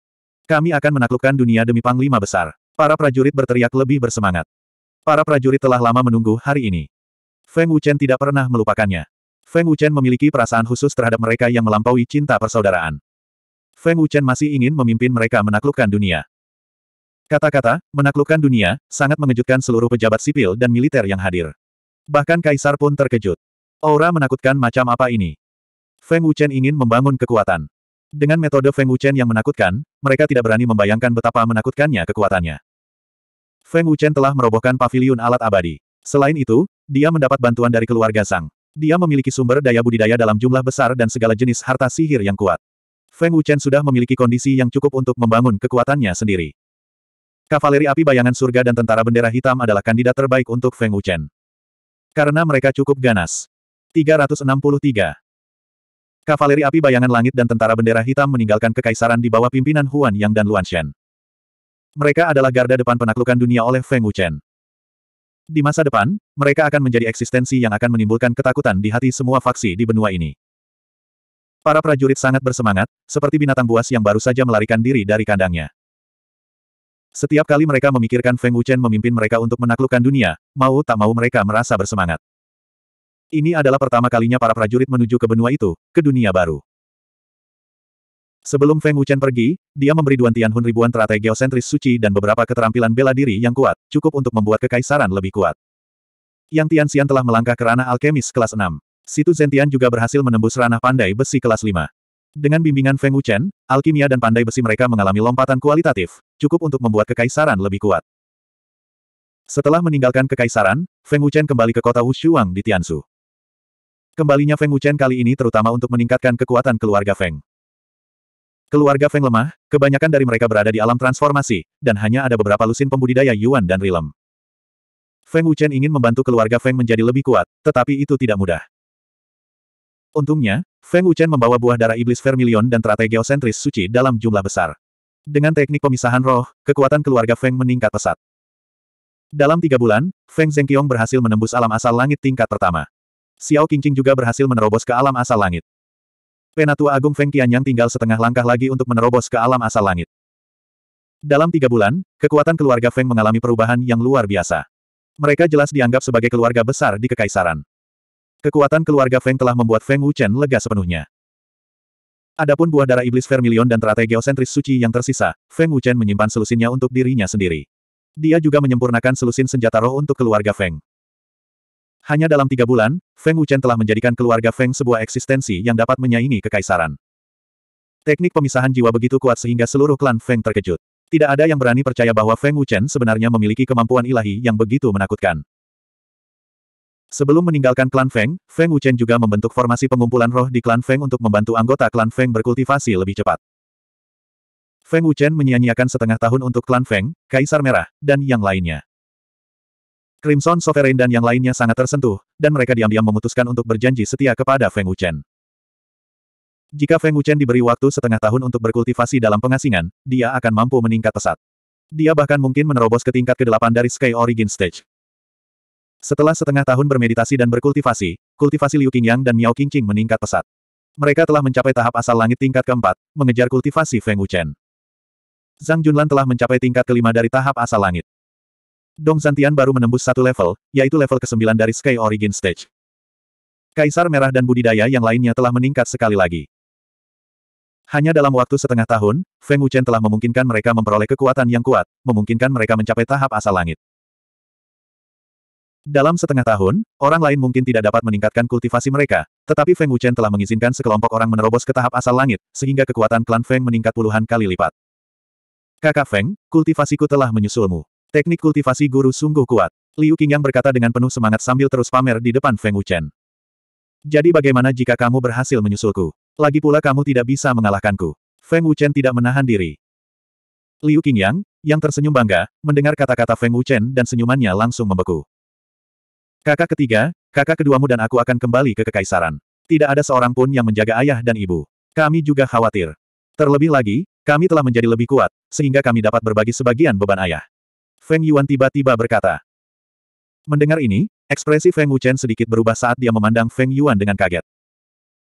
Kami akan menaklukkan dunia demi Panglima Besar. Para prajurit berteriak lebih bersemangat. Para prajurit telah lama menunggu hari ini. Feng Wuchen tidak pernah melupakannya. Feng Wuchen memiliki perasaan khusus terhadap mereka yang melampaui cinta persaudaraan. Feng Wuchen masih ingin memimpin mereka menaklukkan dunia. Kata-kata, menaklukkan dunia, sangat mengejutkan seluruh pejabat sipil dan militer yang hadir. Bahkan Kaisar pun terkejut. Aura menakutkan macam apa ini? Feng Wuchen ingin membangun kekuatan. Dengan metode Feng Wuchen yang menakutkan, mereka tidak berani membayangkan betapa menakutkannya kekuatannya. Feng Wuchen telah merobohkan paviliun alat abadi. Selain itu, dia mendapat bantuan dari keluarga Sang. Dia memiliki sumber daya budidaya dalam jumlah besar dan segala jenis harta sihir yang kuat. Feng Wuchen sudah memiliki kondisi yang cukup untuk membangun kekuatannya sendiri. Kavaleri api bayangan surga dan tentara bendera hitam adalah kandidat terbaik untuk Feng Wuchen. Karena mereka cukup ganas. 363. Kavaleri api bayangan langit dan tentara bendera hitam meninggalkan kekaisaran di bawah pimpinan Huan Yang dan Luan Shen. Mereka adalah garda depan penaklukan dunia oleh Feng Wuchen. Di masa depan, mereka akan menjadi eksistensi yang akan menimbulkan ketakutan di hati semua faksi di benua ini. Para prajurit sangat bersemangat, seperti binatang buas yang baru saja melarikan diri dari kandangnya. Setiap kali mereka memikirkan Feng Wuchen memimpin mereka untuk menaklukkan dunia, mau tak mau mereka merasa bersemangat. Ini adalah pertama kalinya para prajurit menuju ke benua itu, ke dunia baru. Sebelum Feng Wuchen pergi, dia memberi Duan Tianhun ribuan teratai geosentris suci dan beberapa keterampilan bela diri yang kuat, cukup untuk membuat kekaisaran lebih kuat. Yang Tianxian telah melangkah ke ranah alkemis kelas 6. Situ Zentian juga berhasil menembus ranah pandai besi kelas 5. Dengan bimbingan Feng Wuchen, alkimia dan pandai besi mereka mengalami lompatan kualitatif, cukup untuk membuat kekaisaran lebih kuat. Setelah meninggalkan kekaisaran, Feng Wuchen kembali ke kota Wushuang di Tianzhu. Kembalinya Feng Wuchen kali ini terutama untuk meningkatkan kekuatan keluarga Feng. Keluarga Feng lemah, kebanyakan dari mereka berada di alam transformasi, dan hanya ada beberapa lusin pembudidaya Yuan dan Rilem. Feng Wuchen ingin membantu keluarga Feng menjadi lebih kuat, tetapi itu tidak mudah. Untungnya, Feng Wuchen membawa buah darah iblis vermilion dan teratai geosentris suci dalam jumlah besar. Dengan teknik pemisahan roh, kekuatan keluarga Feng meningkat pesat. Dalam tiga bulan, Feng Zhengqiong berhasil menembus alam asal langit tingkat pertama. Xiao Qingqing juga berhasil menerobos ke alam asal langit. Penatua Agung Feng Qianyang tinggal setengah langkah lagi untuk menerobos ke alam asal langit. Dalam tiga bulan, kekuatan keluarga Feng mengalami perubahan yang luar biasa. Mereka jelas dianggap sebagai keluarga besar di kekaisaran. Kekuatan keluarga Feng telah membuat Feng Wuchen lega sepenuhnya. Adapun buah darah iblis vermilion dan teratai geosentris suci yang tersisa, Feng Wuchen menyimpan selusinnya untuk dirinya sendiri. Dia juga menyempurnakan selusin senjata roh untuk keluarga Feng. Hanya dalam tiga bulan, Feng Wuchen telah menjadikan keluarga Feng sebuah eksistensi yang dapat menyaingi kekaisaran. Teknik pemisahan jiwa begitu kuat sehingga seluruh klan Feng terkejut. Tidak ada yang berani percaya bahwa Feng Wuchen sebenarnya memiliki kemampuan ilahi yang begitu menakutkan. Sebelum meninggalkan klan Feng, Feng Wuchen juga membentuk formasi pengumpulan roh di klan Feng untuk membantu anggota klan Feng berkultivasi lebih cepat. Feng Wuchen menyia-nyiakan setengah tahun untuk klan Feng, Kaisar Merah, dan yang lainnya. Crimson Sovereign dan yang lainnya sangat tersentuh, dan mereka diam-diam memutuskan untuk berjanji setia kepada Feng Wuchen. Jika Feng Wuchen diberi waktu setengah tahun untuk berkultivasi dalam pengasingan, dia akan mampu meningkat pesat. Dia bahkan mungkin menerobos ke tingkat ke-8 dari Sky Origin Stage. Setelah setengah tahun bermeditasi dan berkultivasi, kultivasi Liu Qingyang dan Miao Qingqing meningkat pesat. Mereka telah mencapai tahap asal langit tingkat keempat, mengejar kultivasi Feng Wuchen. Zhang Junlan telah mencapai tingkat kelima dari tahap asal langit. Dong Zantian baru menembus satu level, yaitu level ke-9 dari Sky Origin Stage. Kaisar Merah dan budidaya yang lainnya telah meningkat sekali lagi. Hanya dalam waktu setengah tahun, Feng Wuchen telah memungkinkan mereka memperoleh kekuatan yang kuat, memungkinkan mereka mencapai tahap asal langit. Dalam setengah tahun, orang lain mungkin tidak dapat meningkatkan kultivasi mereka, tetapi Feng Wuchen telah mengizinkan sekelompok orang menerobos ke tahap asal langit, sehingga kekuatan klan Feng meningkat puluhan kali lipat. Kakak Feng, kultivasiku telah menyusulmu. Teknik kultivasi guru sungguh kuat. Liu Qingyang berkata dengan penuh semangat sambil terus pamer di depan Feng Wuchen. Jadi bagaimana jika kamu berhasil menyusulku? Lagi pula kamu tidak bisa mengalahkanku. Feng Wuchen tidak menahan diri. Liu Qingyang, yang tersenyum bangga, mendengar kata-kata Feng Wuchen dan senyumannya langsung membeku. Kakak ketiga, kakak keduamu dan aku akan kembali ke kekaisaran. Tidak ada seorang pun yang menjaga ayah dan ibu. Kami juga khawatir. Terlebih lagi, kami telah menjadi lebih kuat, sehingga kami dapat berbagi sebagian beban ayah. Feng Yuan tiba-tiba berkata. Mendengar ini, ekspresi Feng Wuchen sedikit berubah saat dia memandang Feng Yuan dengan kaget.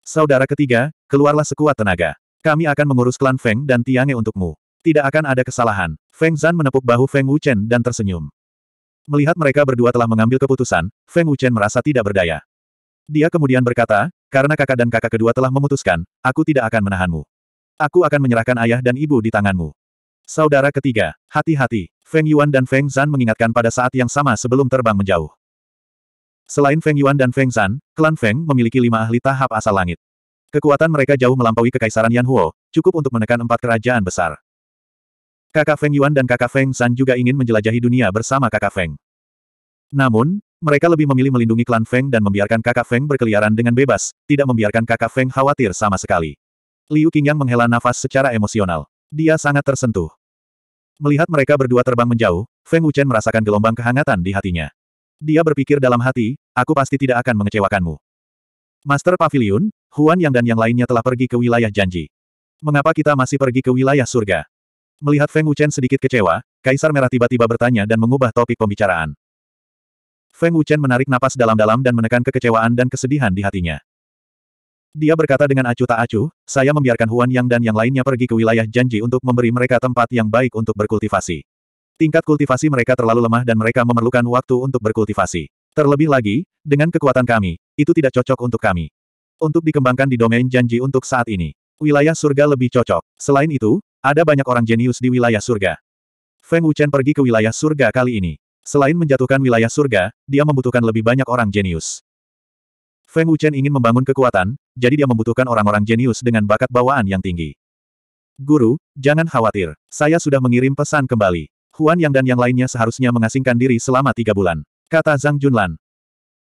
Saudara ketiga, keluarlah sekuat tenaga. Kami akan mengurus klan Feng dan Tiange untukmu. Tidak akan ada kesalahan. Feng Zan menepuk bahu Feng Wuchen dan tersenyum. Melihat mereka berdua telah mengambil keputusan, Feng Wuchen merasa tidak berdaya. Dia kemudian berkata, karena kakak dan kakak kedua telah memutuskan, aku tidak akan menahanmu. Aku akan menyerahkan ayah dan ibu di tanganmu. Saudara ketiga, hati-hati. Feng Yuan dan Feng Zan mengingatkan pada saat yang sama sebelum terbang menjauh. Selain Feng Yuan dan Feng Zan, klan Feng memiliki lima ahli tahap asal langit. Kekuatan mereka jauh melampaui kekaisaran Yan Huo, cukup untuk menekan empat kerajaan besar. Kakak Feng Yuan dan kakak Feng San juga ingin menjelajahi dunia bersama kakak Feng. Namun, mereka lebih memilih melindungi klan Feng dan membiarkan kakak Feng berkeliaran dengan bebas, tidak membiarkan kakak Feng khawatir sama sekali. Liu Qingyang menghela nafas secara emosional. Dia sangat tersentuh. Melihat mereka berdua terbang menjauh, Feng Wuchen merasakan gelombang kehangatan di hatinya. Dia berpikir dalam hati, aku pasti tidak akan mengecewakanmu. Master Pavilion, Huan Yang dan yang lainnya telah pergi ke wilayah janji. Mengapa kita masih pergi ke wilayah surga? Melihat Feng Wuchen sedikit kecewa, Kaisar Merah tiba-tiba bertanya dan mengubah topik pembicaraan. Feng Wuchen menarik napas dalam-dalam dan menekan kekecewaan dan kesedihan di hatinya. Dia berkata dengan acuh tak acuh, saya membiarkan Huan Yang dan yang lainnya pergi ke wilayah janji untuk memberi mereka tempat yang baik untuk berkultivasi. Tingkat kultivasi mereka terlalu lemah dan mereka memerlukan waktu untuk berkultivasi. Terlebih lagi, dengan kekuatan kami, itu tidak cocok untuk kami. Untuk dikembangkan di domain janji untuk saat ini. Wilayah surga lebih cocok. Selain itu, ada banyak orang jenius di wilayah surga. Feng Wuchen pergi ke wilayah surga kali ini. Selain menjatuhkan wilayah surga, dia membutuhkan lebih banyak orang jenius. Feng Wuchen ingin membangun kekuatan, jadi dia membutuhkan orang-orang jenius dengan bakat bawaan yang tinggi. Guru, jangan khawatir. Saya sudah mengirim pesan kembali. Huan Yang dan yang lainnya seharusnya mengasingkan diri selama tiga bulan. Kata Zhang Junlan.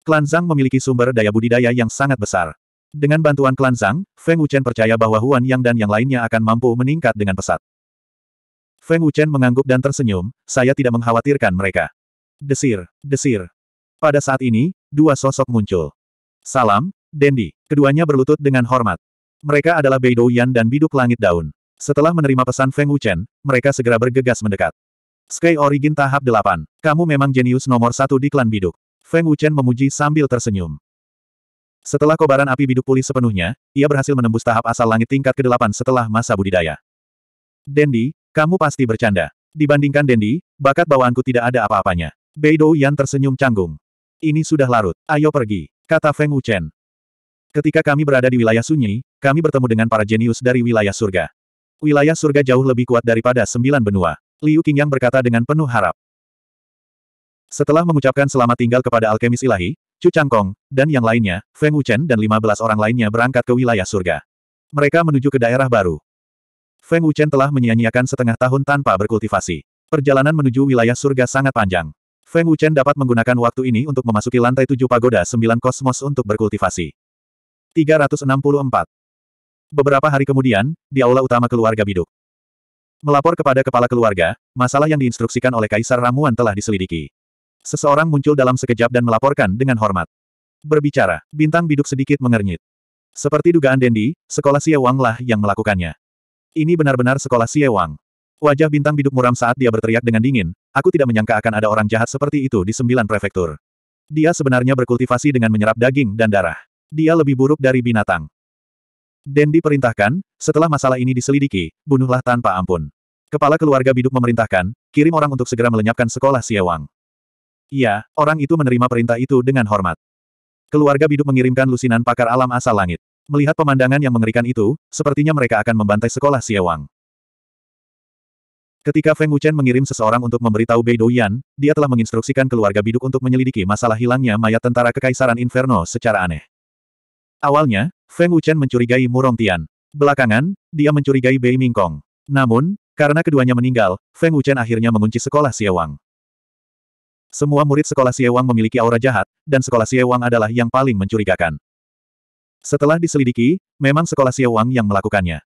Klan Zhang memiliki sumber daya budidaya yang sangat besar. Dengan bantuan klan Zhang, Feng Wuchen percaya bahwa Huan Yang dan yang lainnya akan mampu meningkat dengan pesat. Feng Wuchen mengangguk dan tersenyum, saya tidak mengkhawatirkan mereka. Desir, desir. Pada saat ini, dua sosok muncul. Salam, Dendi. Keduanya berlutut dengan hormat. Mereka adalah Beidou Yan dan Biduk Langit Daun. Setelah menerima pesan Feng Wuchen, mereka segera bergegas mendekat. Sky Origin tahap 8. Kamu memang jenius nomor satu di klan Biduk. Feng Wuchen memuji sambil tersenyum. Setelah kobaran api biduk pulih sepenuhnya, ia berhasil menembus tahap asal langit tingkat ke-8 setelah masa budidaya. Dendi, kamu pasti bercanda. Dibandingkan Dendi, bakat bawaanku tidak ada apa-apanya. Beidou Yan tersenyum canggung. Ini sudah larut, ayo pergi, kata Feng Wuchen. Ketika kami berada di wilayah sunyi, kami bertemu dengan para jenius dari wilayah surga. Wilayah surga jauh lebih kuat daripada sembilan benua. Liu Qingyang berkata dengan penuh harap. Setelah mengucapkan selamat tinggal kepada alkemis ilahi, Chu Changkong, dan yang lainnya, Feng Wuchen dan 15 orang lainnya berangkat ke wilayah surga. Mereka menuju ke daerah baru. Feng Wuchen telah menyia-nyiakan setengah tahun tanpa berkultivasi. Perjalanan menuju wilayah surga sangat panjang. Feng Wuchen dapat menggunakan waktu ini untuk memasuki lantai tujuh pagoda sembilan kosmos untuk berkultivasi. 364. Beberapa hari kemudian, di aula utama keluarga Biduk. Melapor kepada kepala keluarga, masalah yang diinstruksikan oleh Kaisar Ramuan telah diselidiki. Seseorang muncul dalam sekejap dan melaporkan dengan hormat. Berbicara, bintang biduk sedikit mengernyit. Seperti dugaan Dendi, sekolah Xie Wang lah yang melakukannya. Ini benar-benar sekolah Xie Wang. Wajah bintang biduk muram saat dia berteriak dengan dingin, aku tidak menyangka akan ada orang jahat seperti itu di sembilan prefektur. Dia sebenarnya berkultivasi dengan menyerap daging dan darah. Dia lebih buruk dari binatang. Dendi perintahkan, setelah masalah ini diselidiki, bunuhlah tanpa ampun. Kepala keluarga biduk memerintahkan, kirim orang untuk segera melenyapkan sekolah Siewang. Iya, orang itu menerima perintah itu dengan hormat. Keluarga biduk mengirimkan lusinan pakar alam asal langit. Melihat pemandangan yang mengerikan itu, sepertinya mereka akan membantai sekolah Siewang. Ketika Feng Wuchen mengirim seseorang untuk memberitahu Bei Douyan, dia telah menginstruksikan keluarga biduk untuk menyelidiki masalah hilangnya mayat tentara Kekaisaran Inferno secara aneh. Awalnya, Feng Wuchen mencurigai Murong Tian. Belakangan, dia mencurigai Bei Mingkong. Namun, karena keduanya meninggal, Feng Wuchen akhirnya mengunci sekolah Siewang. Semua murid sekolah Siewang memiliki aura jahat, dan sekolah Siewang adalah yang paling mencurigakan. Setelah diselidiki, memang sekolah Siewang yang melakukannya.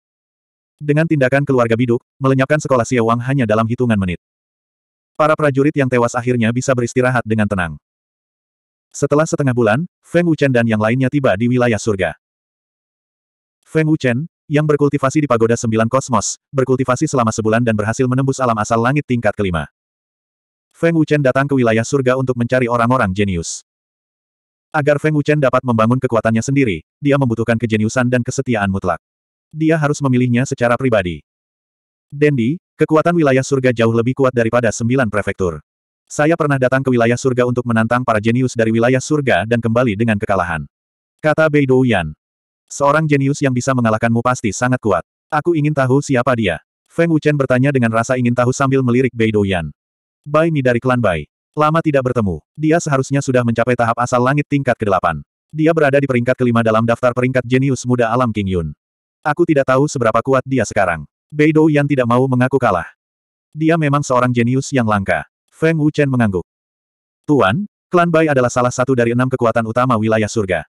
Dengan tindakan keluarga biduk, melenyapkan sekolah Siewang hanya dalam hitungan menit. Para prajurit yang tewas akhirnya bisa beristirahat dengan tenang. Setelah setengah bulan, Feng Wuchen dan yang lainnya tiba di wilayah surga. Feng Wuchen, yang berkultivasi di Pagoda Sembilan Kosmos, berkultivasi selama sebulan dan berhasil menembus alam asal langit tingkat kelima. Feng Wuchen datang ke wilayah surga untuk mencari orang-orang jenius. Agar Feng Wuchen dapat membangun kekuatannya sendiri, dia membutuhkan kejeniusan dan kesetiaan mutlak. Dia harus memilihnya secara pribadi. Dendi, kekuatan wilayah surga jauh lebih kuat daripada sembilan prefektur. Saya pernah datang ke wilayah surga untuk menantang para jenius dari wilayah surga dan kembali dengan kekalahan. Kata Bei Douyan. Seorang jenius yang bisa mengalahkanmu pasti sangat kuat. Aku ingin tahu siapa dia. Feng Wuchen bertanya dengan rasa ingin tahu sambil melirik Bei Douyan. Bai Mi dari klan Bai. Lama tidak bertemu. Dia seharusnya sudah mencapai tahap asal langit tingkat ke-8. Dia berada di peringkat kelima dalam daftar peringkat jenius muda alam King Yun. Aku tidak tahu seberapa kuat dia sekarang. Beidou yang tidak mau mengaku kalah. Dia memang seorang jenius yang langka. Feng Wuchen mengangguk. Tuan, klan Bai adalah salah satu dari enam kekuatan utama wilayah surga.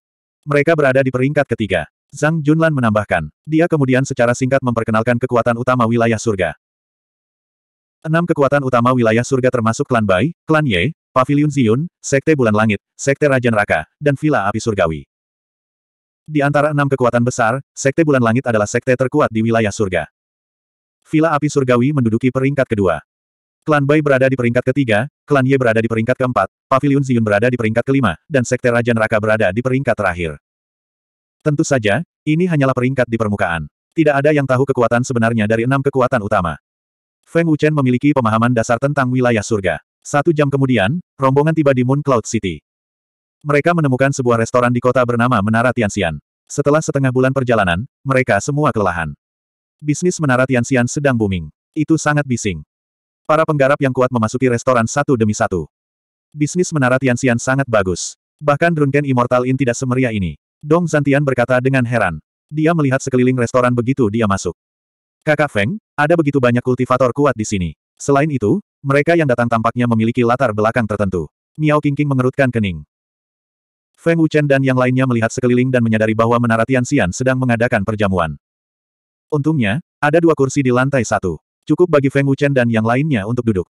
Mereka berada di peringkat ketiga. Zhang Junlan menambahkan. Dia kemudian secara singkat memperkenalkan kekuatan utama wilayah surga. Enam kekuatan utama wilayah surga termasuk klan Bai, klan Ye, Pavilion Ziyun, Sekte Bulan Langit, Sekte Raja Neraka, dan Villa Api Surgawi. Di antara enam kekuatan besar, Sekte Bulan Langit adalah sekte terkuat di wilayah surga. Villa Api Surgawi menduduki peringkat kedua. Klan Bai berada di peringkat ketiga, Klan Ye berada di peringkat keempat, Pavilion Ziyun berada di peringkat kelima, dan Sekte Raja Neraka berada di peringkat terakhir. Tentu saja, ini hanyalah peringkat di permukaan. Tidak ada yang tahu kekuatan sebenarnya dari enam kekuatan utama. Feng Wuchen memiliki pemahaman dasar tentang wilayah surga. Satu jam kemudian, rombongan tiba di Moon Cloud City. Mereka menemukan sebuah restoran di kota bernama Menara Tianxian. Setelah setengah bulan perjalanan, mereka semua kelelahan. Bisnis Menara Tianxian sedang booming. Itu sangat bising. Para penggarap yang kuat memasuki restoran satu demi satu. Bisnis Menara Tianxian sangat bagus. Bahkan Drunken Immortal Inn tidak semeriah ini. Dong Zantian berkata dengan heran. Dia melihat sekeliling restoran begitu dia masuk. Kakak Feng, ada begitu banyak kultivator kuat di sini. Selain itu, mereka yang datang tampaknya memiliki latar belakang tertentu. Miao Qingqing mengerutkan kening. Feng Wuchen dan yang lainnya melihat sekeliling dan menyadari bahwa menara Tianxian sedang mengadakan perjamuan. Untungnya, ada dua kursi di lantai satu. Cukup bagi Feng Wuchen dan yang lainnya untuk duduk.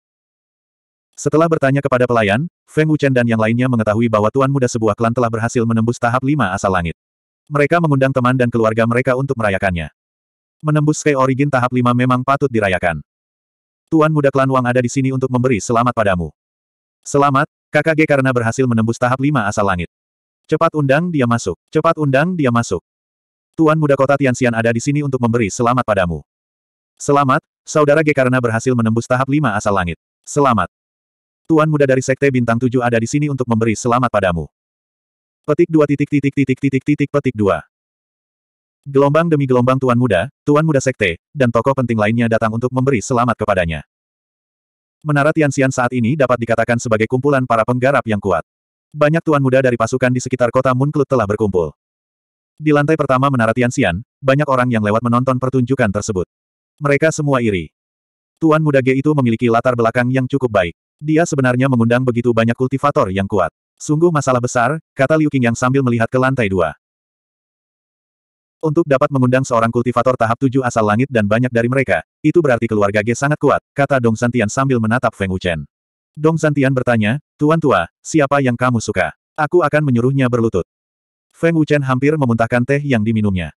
Setelah bertanya kepada pelayan, Feng Wuchen dan yang lainnya mengetahui bahwa tuan muda sebuah klan telah berhasil menembus tahap lima asal langit. Mereka mengundang teman dan keluarga mereka untuk merayakannya. Menembus Sky Origin tahap 5 memang patut dirayakan. Tuan muda klan Wang ada di sini untuk memberi selamat padamu. Selamat, KKG karena berhasil menembus tahap 5 asal langit. Cepat undang dia masuk, cepat undang dia masuk. Tuan muda kota Tianxian ada di sini untuk memberi selamat padamu. Selamat, saudara G karena berhasil menembus tahap 5 asal langit. Selamat. Tuan muda dari Sekte Bintang 7 ada di sini untuk memberi selamat padamu. Petik 2 titik titik titik titik titik petik 2. Gelombang demi gelombang tuan muda, tuan muda sekte, dan tokoh penting lainnya datang untuk memberi selamat kepadanya. Menara Tianxian saat ini dapat dikatakan sebagai kumpulan para penggarap yang kuat. Banyak tuan muda dari pasukan di sekitar kota Munklut telah berkumpul. Di lantai pertama Menara Tianxian, banyak orang yang lewat menonton pertunjukan tersebut. Mereka semua iri. Tuan muda G itu memiliki latar belakang yang cukup baik. Dia sebenarnya mengundang begitu banyak kultivator yang kuat. Sungguh masalah besar, kata Liu Qing yang sambil melihat ke lantai dua. Untuk dapat mengundang seorang kultivator tahap tujuh asal langit dan banyak dari mereka, itu berarti keluarga Ge sangat kuat, kata Dong Santian sambil menatap Feng Wuchen. Dong Santian bertanya, Tuan Tua, siapa yang kamu suka? Aku akan menyuruhnya berlutut. Feng Wuchen hampir memuntahkan teh yang diminumnya.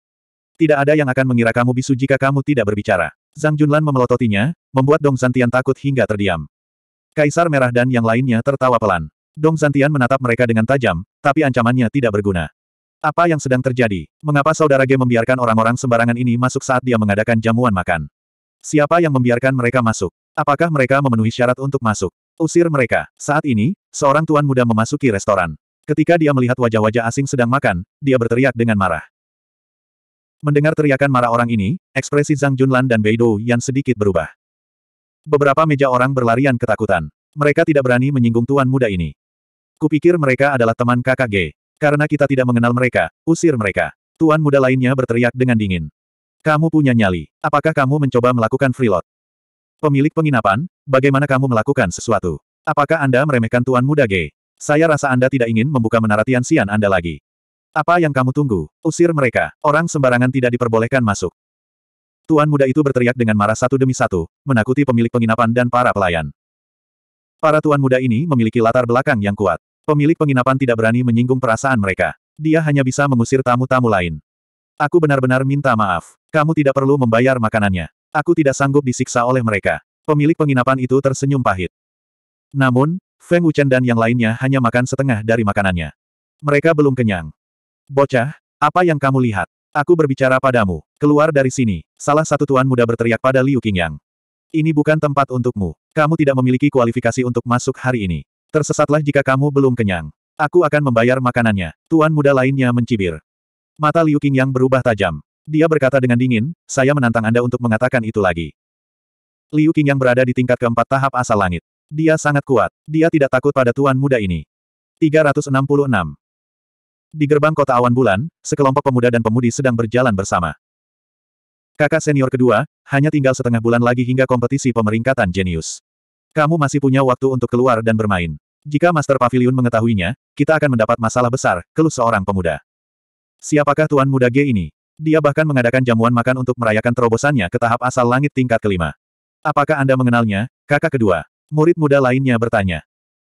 Tidak ada yang akan mengira kamu bisu jika kamu tidak berbicara. Zhang Junlan memelototinya, membuat Dong Santian takut hingga terdiam. Kaisar Merah dan yang lainnya tertawa pelan. Dong Santian menatap mereka dengan tajam, tapi ancamannya tidak berguna. Apa yang sedang terjadi? Mengapa saudara G membiarkan orang-orang sembarangan ini masuk saat dia mengadakan jamuan makan? Siapa yang membiarkan mereka masuk? Apakah mereka memenuhi syarat untuk masuk? Usir mereka. Saat ini, seorang tuan muda memasuki restoran. Ketika dia melihat wajah-wajah asing sedang makan, dia berteriak dengan marah. Mendengar teriakan marah orang ini, ekspresi Zhang Junlan dan Beidou yang sedikit berubah. Beberapa meja orang berlarian ketakutan. Mereka tidak berani menyinggung tuan muda ini. Kupikir mereka adalah teman kakak G. Karena kita tidak mengenal mereka, usir mereka. Tuan muda lainnya berteriak dengan dingin. Kamu punya nyali. Apakah kamu mencoba melakukan freelot? Pemilik penginapan, bagaimana kamu melakukan sesuatu? Apakah Anda meremehkan Tuan muda G? Saya rasa Anda tidak ingin membuka menara tiansian Anda lagi. Apa yang kamu tunggu? Usir mereka. Orang sembarangan tidak diperbolehkan masuk. Tuan muda itu berteriak dengan marah satu demi satu, menakuti pemilik penginapan dan para pelayan. Para tuan muda ini memiliki latar belakang yang kuat. Pemilik penginapan tidak berani menyinggung perasaan mereka. Dia hanya bisa mengusir tamu-tamu lain. Aku benar-benar minta maaf. Kamu tidak perlu membayar makanannya. Aku tidak sanggup disiksa oleh mereka. Pemilik penginapan itu tersenyum pahit. Namun, Feng Wuchen dan yang lainnya hanya makan setengah dari makanannya. Mereka belum kenyang. Bocah, apa yang kamu lihat? Aku berbicara padamu. Keluar dari sini. Salah satu tuan muda berteriak pada Liu Qingyang. Ini bukan tempat untukmu. Kamu tidak memiliki kualifikasi untuk masuk hari ini. Tersesatlah jika kamu belum kenyang. Aku akan membayar makanannya. Tuan muda lainnya mencibir. Mata Liu Qingyang berubah tajam. Dia berkata dengan dingin, saya menantang Anda untuk mengatakan itu lagi. Liu Qingyang berada di tingkat keempat tahap asal langit. Dia sangat kuat. Dia tidak takut pada tuan muda ini. 366. Di gerbang kota awan bulan, sekelompok pemuda dan pemudi sedang berjalan bersama. Kakak senior kedua, hanya tinggal setengah bulan lagi hingga kompetisi pemeringkatan jenius. Kamu masih punya waktu untuk keluar dan bermain. Jika Master Pavilion mengetahuinya, kita akan mendapat masalah besar, keluh seorang pemuda. Siapakah Tuan Muda G ini? Dia bahkan mengadakan jamuan makan untuk merayakan terobosannya ke tahap asal langit tingkat kelima. Apakah Anda mengenalnya, kakak kedua? Murid muda lainnya bertanya.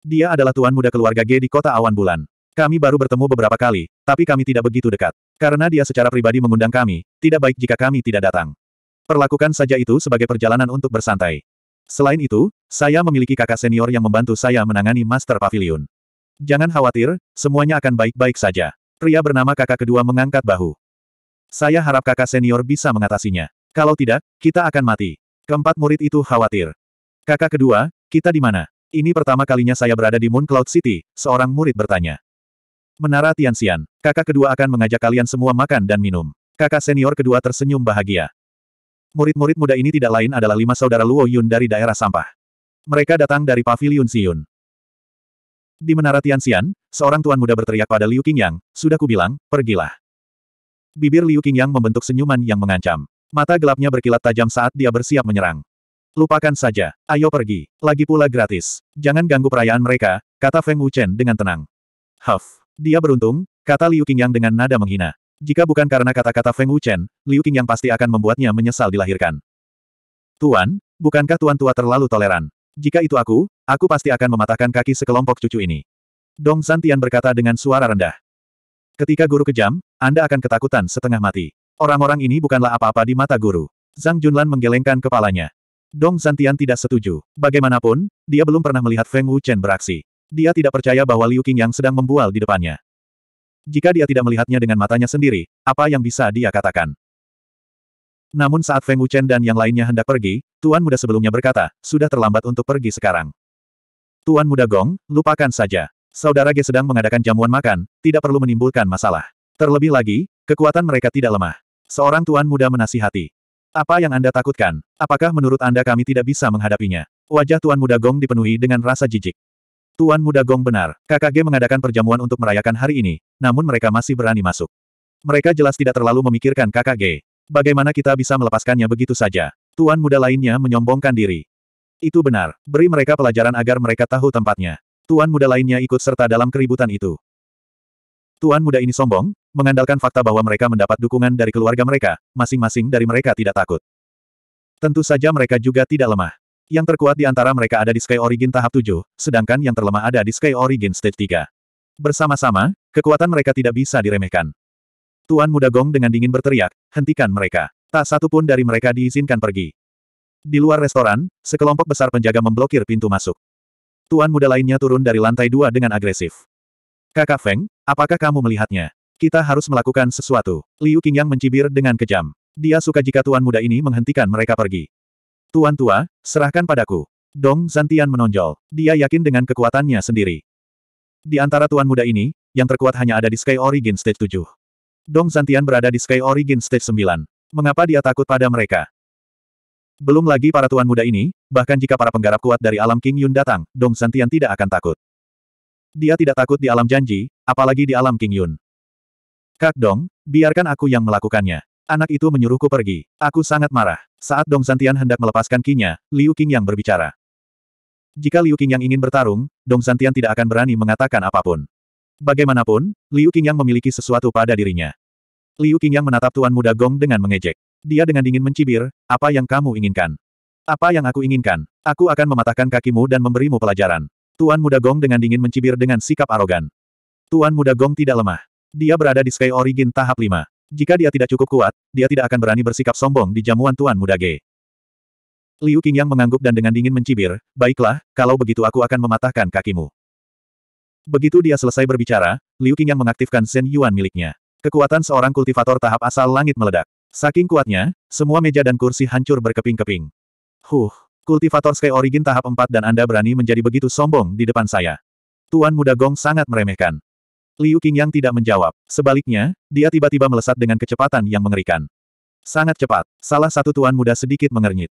Dia adalah Tuan Muda keluarga G di kota awan bulan. Kami baru bertemu beberapa kali, tapi kami tidak begitu dekat. Karena dia secara pribadi mengundang kami, tidak baik jika kami tidak datang. Perlakukan saja itu sebagai perjalanan untuk bersantai. Selain itu, saya memiliki kakak senior yang membantu saya menangani Master Pavilion. Jangan khawatir, semuanya akan baik-baik saja. Pria bernama kakak kedua mengangkat bahu. Saya harap kakak senior bisa mengatasinya. Kalau tidak, kita akan mati. Keempat murid itu khawatir. Kakak kedua, kita di mana? Ini pertama kalinya saya berada di Moon Cloud City, seorang murid bertanya. Menara Tianxian, kakak kedua akan mengajak kalian semua makan dan minum. Kakak senior kedua tersenyum bahagia. Murid-murid muda ini tidak lain adalah lima saudara Luo Yun dari daerah sampah. Mereka datang dari Paviliun Siun. Di Menara Tianxian, seorang tuan muda berteriak pada Liu Qingyang, sudah kubilang, pergilah. Bibir Liu Qingyang membentuk senyuman yang mengancam. Mata gelapnya berkilat tajam saat dia bersiap menyerang. Lupakan saja, ayo pergi, lagi pula gratis. Jangan ganggu perayaan mereka, kata Feng Wuchen dengan tenang. Huff, dia beruntung, kata Liu Qingyang dengan nada menghina. Jika bukan karena kata-kata Feng Wuchen, Liu yang pasti akan membuatnya menyesal dilahirkan. Tuan, bukankah tuan tua terlalu toleran? Jika itu aku, aku pasti akan mematahkan kaki sekelompok cucu ini. Dong Santian berkata dengan suara rendah. Ketika guru kejam, Anda akan ketakutan setengah mati. Orang-orang ini bukanlah apa-apa di mata guru. Zhang Junlan menggelengkan kepalanya. Dong Santian tidak setuju. Bagaimanapun, dia belum pernah melihat Feng Wuchen beraksi. Dia tidak percaya bahwa Liu yang sedang membual di depannya. Jika dia tidak melihatnya dengan matanya sendiri, apa yang bisa dia katakan? Namun saat Feng Wuchen dan yang lainnya hendak pergi, Tuan Muda sebelumnya berkata, sudah terlambat untuk pergi sekarang. Tuan Muda Gong, lupakan saja. Saudara Ge sedang mengadakan jamuan makan, tidak perlu menimbulkan masalah. Terlebih lagi, kekuatan mereka tidak lemah. Seorang Tuan Muda menasihati. Apa yang Anda takutkan? Apakah menurut Anda kami tidak bisa menghadapinya? Wajah Tuan Muda Gong dipenuhi dengan rasa jijik. Tuan muda Gong benar, KKG mengadakan perjamuan untuk merayakan hari ini, namun mereka masih berani masuk. Mereka jelas tidak terlalu memikirkan KKG. Bagaimana kita bisa melepaskannya begitu saja? Tuan muda lainnya menyombongkan diri. Itu benar, beri mereka pelajaran agar mereka tahu tempatnya. Tuan muda lainnya ikut serta dalam keributan itu. Tuan muda ini sombong, mengandalkan fakta bahwa mereka mendapat dukungan dari keluarga mereka, masing-masing dari mereka tidak takut. Tentu saja mereka juga tidak lemah. Yang terkuat di antara mereka ada di Sky Origin tahap 7, sedangkan yang terlemah ada di Sky Origin stage 3. Bersama-sama, kekuatan mereka tidak bisa diremehkan. Tuan Muda Gong dengan dingin berteriak, hentikan mereka. Tak satu pun dari mereka diizinkan pergi. Di luar restoran, sekelompok besar penjaga memblokir pintu masuk. Tuan muda lainnya turun dari lantai dua dengan agresif. Kakak Feng, apakah kamu melihatnya? Kita harus melakukan sesuatu. Liu Qingyang mencibir dengan kejam. Dia suka jika tuan muda ini menghentikan mereka pergi. Tuan tua, serahkan padaku. Dong Zantian menonjol. Dia yakin dengan kekuatannya sendiri. Di antara tuan muda ini, yang terkuat hanya ada di Sky Origin Stage 7. Dong Zantian berada di Sky Origin Stage 9. Mengapa dia takut pada mereka? Belum lagi para tuan muda ini, bahkan jika para penggarap kuat dari alam King Yun datang, Dong Zantian tidak akan takut. Dia tidak takut di alam janji, apalagi di alam King Yun. Kak Dong, biarkan aku yang melakukannya. Anak itu menyuruhku pergi. Aku sangat marah. Saat Dong Santian hendak melepaskan kinya, Liu Qing yang berbicara. Jika Liu Qing yang ingin bertarung, Dong Santian tidak akan berani mengatakan apapun. Bagaimanapun, Liu Qing yang memiliki sesuatu pada dirinya. Liu Qing yang menatap Tuan Muda Gong dengan mengejek. Dia dengan dingin mencibir, apa yang kamu inginkan? Apa yang aku inginkan? Aku akan mematahkan kakimu dan memberimu pelajaran. Tuan Muda Gong dengan dingin mencibir dengan sikap arogan. Tuan Muda Gong tidak lemah. Dia berada di Sky Origin tahap 5. Jika dia tidak cukup kuat, dia tidak akan berani bersikap sombong di jamuan Tuan Muda G. Liu Qingyang mengangguk dan dengan dingin mencibir, baiklah, kalau begitu aku akan mematahkan kakimu. Begitu dia selesai berbicara, Liu Qingyang mengaktifkan Zen Yuan miliknya. Kekuatan seorang kultivator tahap asal langit meledak. Saking kuatnya, semua meja dan kursi hancur berkeping-keping. Huh, kultivator Sky Origin tahap 4 dan Anda berani menjadi begitu sombong di depan saya. Tuan Muda Gong sangat meremehkan. Liu Qingyang tidak menjawab. Sebaliknya, dia tiba-tiba melesat dengan kecepatan yang mengerikan. Sangat cepat, salah satu tuan muda sedikit mengernyit.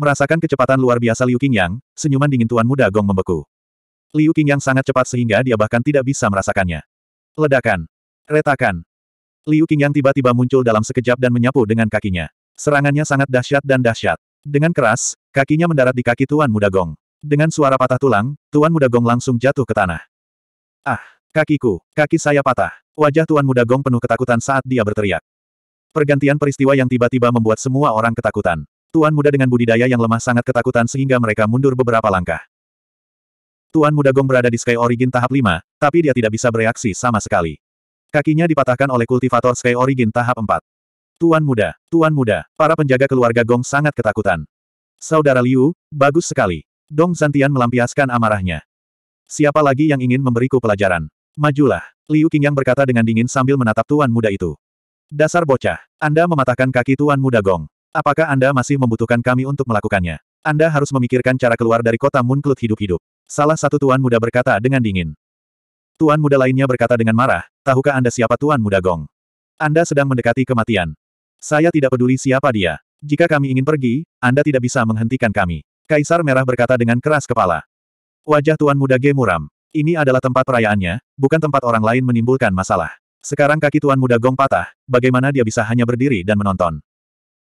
Merasakan kecepatan luar biasa Liu Qingyang, senyuman dingin tuan muda Gong membeku. Liu Qingyang sangat cepat sehingga dia bahkan tidak bisa merasakannya. Ledakan. Retakan. Liu Qingyang tiba-tiba muncul dalam sekejap dan menyapu dengan kakinya. Serangannya sangat dahsyat dan dahsyat. Dengan keras, kakinya mendarat di kaki Tuan Muda Gong. Dengan suara patah tulang, Tuan Muda Gong langsung jatuh ke tanah. Ah! Kakiku, kaki saya patah. Wajah Tuan Muda Gong penuh ketakutan saat dia berteriak. Pergantian peristiwa yang tiba-tiba membuat semua orang ketakutan. Tuan Muda dengan budidaya yang lemah sangat ketakutan sehingga mereka mundur beberapa langkah. Tuan Muda Gong berada di Sky Origin tahap 5, tapi dia tidak bisa bereaksi sama sekali. Kakinya dipatahkan oleh kultivator Sky Origin tahap 4. Tuan Muda, Tuan Muda, para penjaga keluarga Gong sangat ketakutan. Saudara Liu, bagus sekali. Dong Zantian melampiaskan amarahnya. Siapa lagi yang ingin memberiku pelajaran? Majulah. Liu Qingyang berkata dengan dingin sambil menatap tuan muda itu. Dasar bocah. Anda mematahkan kaki tuan muda Gong. Apakah Anda masih membutuhkan kami untuk melakukannya? Anda harus memikirkan cara keluar dari kota Munklut hidup-hidup. Salah satu tuan muda berkata dengan dingin. Tuan muda lainnya berkata dengan marah, tahukah Anda siapa tuan muda Gong? Anda sedang mendekati kematian. Saya tidak peduli siapa dia. Jika kami ingin pergi, Anda tidak bisa menghentikan kami. Kaisar Merah berkata dengan keras kepala. Wajah tuan muda Gemuram. Ini adalah tempat perayaannya, bukan tempat orang lain menimbulkan masalah. Sekarang kaki Tuan Muda Gong patah, bagaimana dia bisa hanya berdiri dan menonton?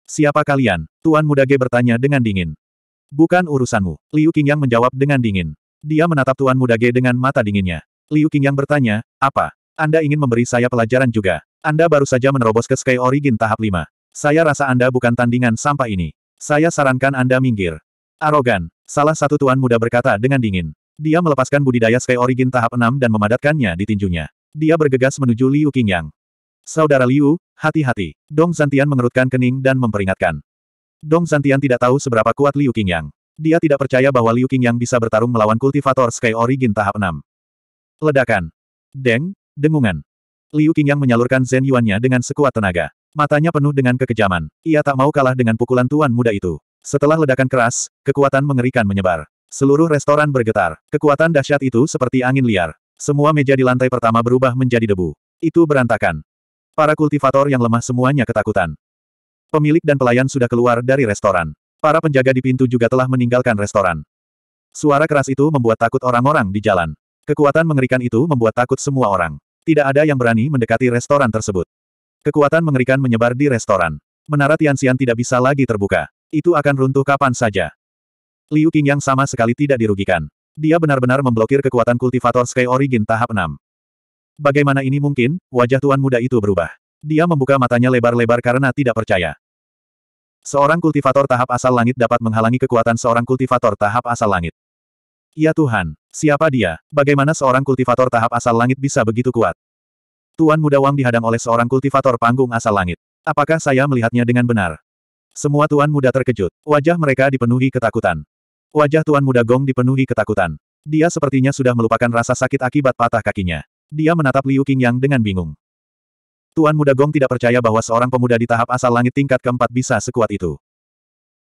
Siapa kalian? Tuan Muda Ge bertanya dengan dingin. Bukan urusanmu. Liu Qingyang menjawab dengan dingin. Dia menatap Tuan Muda Ge dengan mata dinginnya. Liu Qingyang bertanya, apa? Anda ingin memberi saya pelajaran juga. Anda baru saja menerobos ke Sky Origin tahap 5. Saya rasa Anda bukan tandingan sampah ini. Saya sarankan Anda minggir. Arogan, salah satu tuan muda berkata dengan dingin. Dia melepaskan budidaya Sky Origin tahap 6 dan memadatkannya di tinjunya. Dia bergegas menuju Liu Qingyang. Saudara Liu, hati-hati. Dong Zantian mengerutkan kening dan memperingatkan. Dong Zantian tidak tahu seberapa kuat Liu Qingyang. Dia tidak percaya bahwa Liu Qingyang bisa bertarung melawan kultivator Sky Origin tahap 6. Ledakan. Deng, dengungan. Liu Qingyang menyalurkan Zen Yuan-nya dengan sekuat tenaga. Matanya penuh dengan kekejaman. Ia tak mau kalah dengan pukulan tuan muda itu. Setelah ledakan keras, kekuatan mengerikan menyebar. Seluruh restoran bergetar. Kekuatan dahsyat itu seperti angin liar. Semua meja di lantai pertama berubah menjadi debu. Itu berantakan. Para kultivator yang lemah semuanya ketakutan. Pemilik dan pelayan sudah keluar dari restoran. Para penjaga di pintu juga telah meninggalkan restoran. Suara keras itu membuat takut orang-orang di jalan. Kekuatan mengerikan itu membuat takut semua orang. Tidak ada yang berani mendekati restoran tersebut. Kekuatan mengerikan menyebar di restoran. Menara tian Tianxian tidak bisa lagi terbuka. Itu akan runtuh kapan saja. Liu Qing yang sama sekali tidak dirugikan. Dia benar-benar memblokir kekuatan kultivator Sky Origin tahap 6. Bagaimana ini mungkin? Wajah tuan muda itu berubah. Dia membuka matanya lebar-lebar karena tidak percaya. Seorang kultivator tahap asal langit dapat menghalangi kekuatan seorang kultivator tahap asal langit. Ya Tuhan, siapa dia? Bagaimana seorang kultivator tahap asal langit bisa begitu kuat? Tuan Muda Wang dihadang oleh seorang kultivator panggung asal langit. Apakah saya melihatnya dengan benar? Semua Tuan Muda terkejut. Wajah mereka dipenuhi ketakutan. Wajah Tuan Muda Gong dipenuhi ketakutan. Dia sepertinya sudah melupakan rasa sakit akibat patah kakinya. Dia menatap Liu Qingyang dengan bingung. Tuan Muda Gong tidak percaya bahwa seorang pemuda di tahap asal langit tingkat keempat bisa sekuat itu.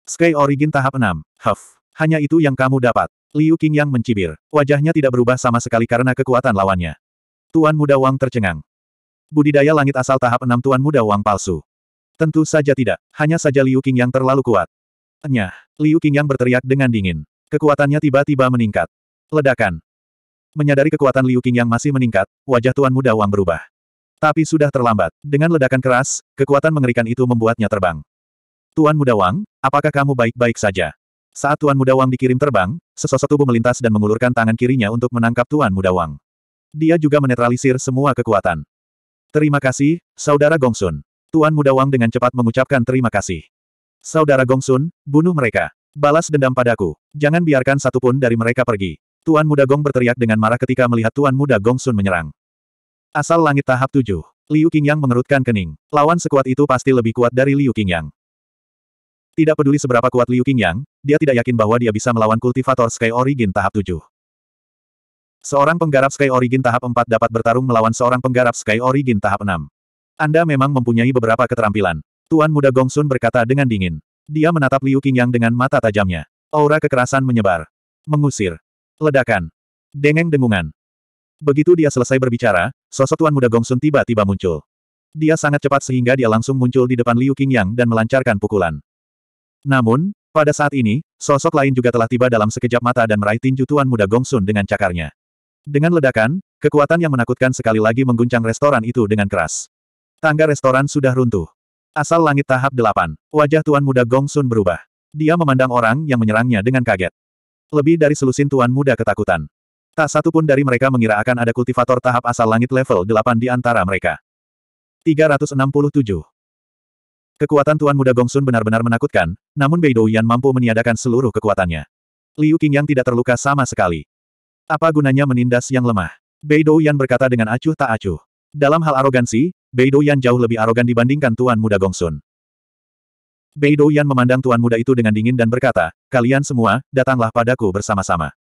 Sky Origin tahap 6, Huff. Hanya itu yang kamu dapat. Liu Qingyang mencibir. Wajahnya tidak berubah sama sekali karena kekuatan lawannya. Tuan Muda Wang tercengang. Budidaya langit asal tahap 6 Tuan Muda Wang palsu. Tentu saja tidak, hanya saja Liu Qingyang terlalu kuat. Enyah. Liu Qingyang berteriak dengan dingin. Kekuatannya tiba-tiba meningkat. Ledakan. Menyadari kekuatan Liu Qingyang masih meningkat, wajah Tuan Muda Wang berubah. Tapi sudah terlambat. Dengan ledakan keras, kekuatan mengerikan itu membuatnya terbang. Tuan Muda Wang, apakah kamu baik-baik saja? Saat Tuan Muda Wang dikirim terbang, sesosok tubuh melintas dan mengulurkan tangan kirinya untuk menangkap Tuan Muda Wang. Dia juga menetralisir semua kekuatan. Terima kasih, Saudara Gongsun. Tuan Muda Wang dengan cepat mengucapkan terima kasih. Saudara Gongsun, bunuh mereka. Balas dendam padaku. Jangan biarkan satupun dari mereka pergi. Tuan Muda Gong berteriak dengan marah ketika melihat Tuan Muda Gongsun menyerang. Asal langit tahap tujuh. Liu Qingyang mengerutkan kening. Lawan sekuat itu pasti lebih kuat dari Liu Qingyang. Tidak peduli seberapa kuat Liu Qingyang, dia tidak yakin bahwa dia bisa melawan kultivator Sky Origin tahap tujuh. Seorang penggarap Sky Origin tahap empat dapat bertarung melawan seorang penggarap Sky Origin tahap enam. Anda memang mempunyai beberapa keterampilan, Tuan muda Gongsun berkata dengan dingin. Dia menatap Liu Qingyang dengan mata tajamnya. Aura kekerasan menyebar. Mengusir. Ledakan. Dengeng dengungan. Begitu dia selesai berbicara, sosok Tuan Muda Gongsun tiba-tiba muncul. Dia sangat cepat sehingga dia langsung muncul di depan Liu Qingyang dan melancarkan pukulan. Namun, pada saat ini, sosok lain juga telah tiba dalam sekejap mata dan meraih tinju Tuan Muda Gongsun dengan cakarnya. Dengan ledakan, kekuatan yang menakutkan sekali lagi mengguncang restoran itu dengan keras. Tangga restoran sudah runtuh. Asal langit tahap delapan, wajah Tuan Muda Gong Sun berubah. Dia memandang orang yang menyerangnya dengan kaget. Lebih dari selusin Tuan Muda ketakutan. Tak satu pun dari mereka mengira akan ada kultivator tahap asal langit level 8 di antara mereka. 367. Kekuatan Tuan Muda Gongsun benar-benar menakutkan, namun Beidou Yan mampu meniadakan seluruh kekuatannya. Liu yang tidak terluka sama sekali. Apa gunanya menindas yang lemah? Beidou Yan berkata dengan acuh tak acuh. Dalam hal arogansi, Bei Yan jauh lebih arogan dibandingkan Tuan Muda Gongsun. Bei Yan memandang Tuan Muda itu dengan dingin dan berkata, kalian semua, datanglah padaku bersama-sama.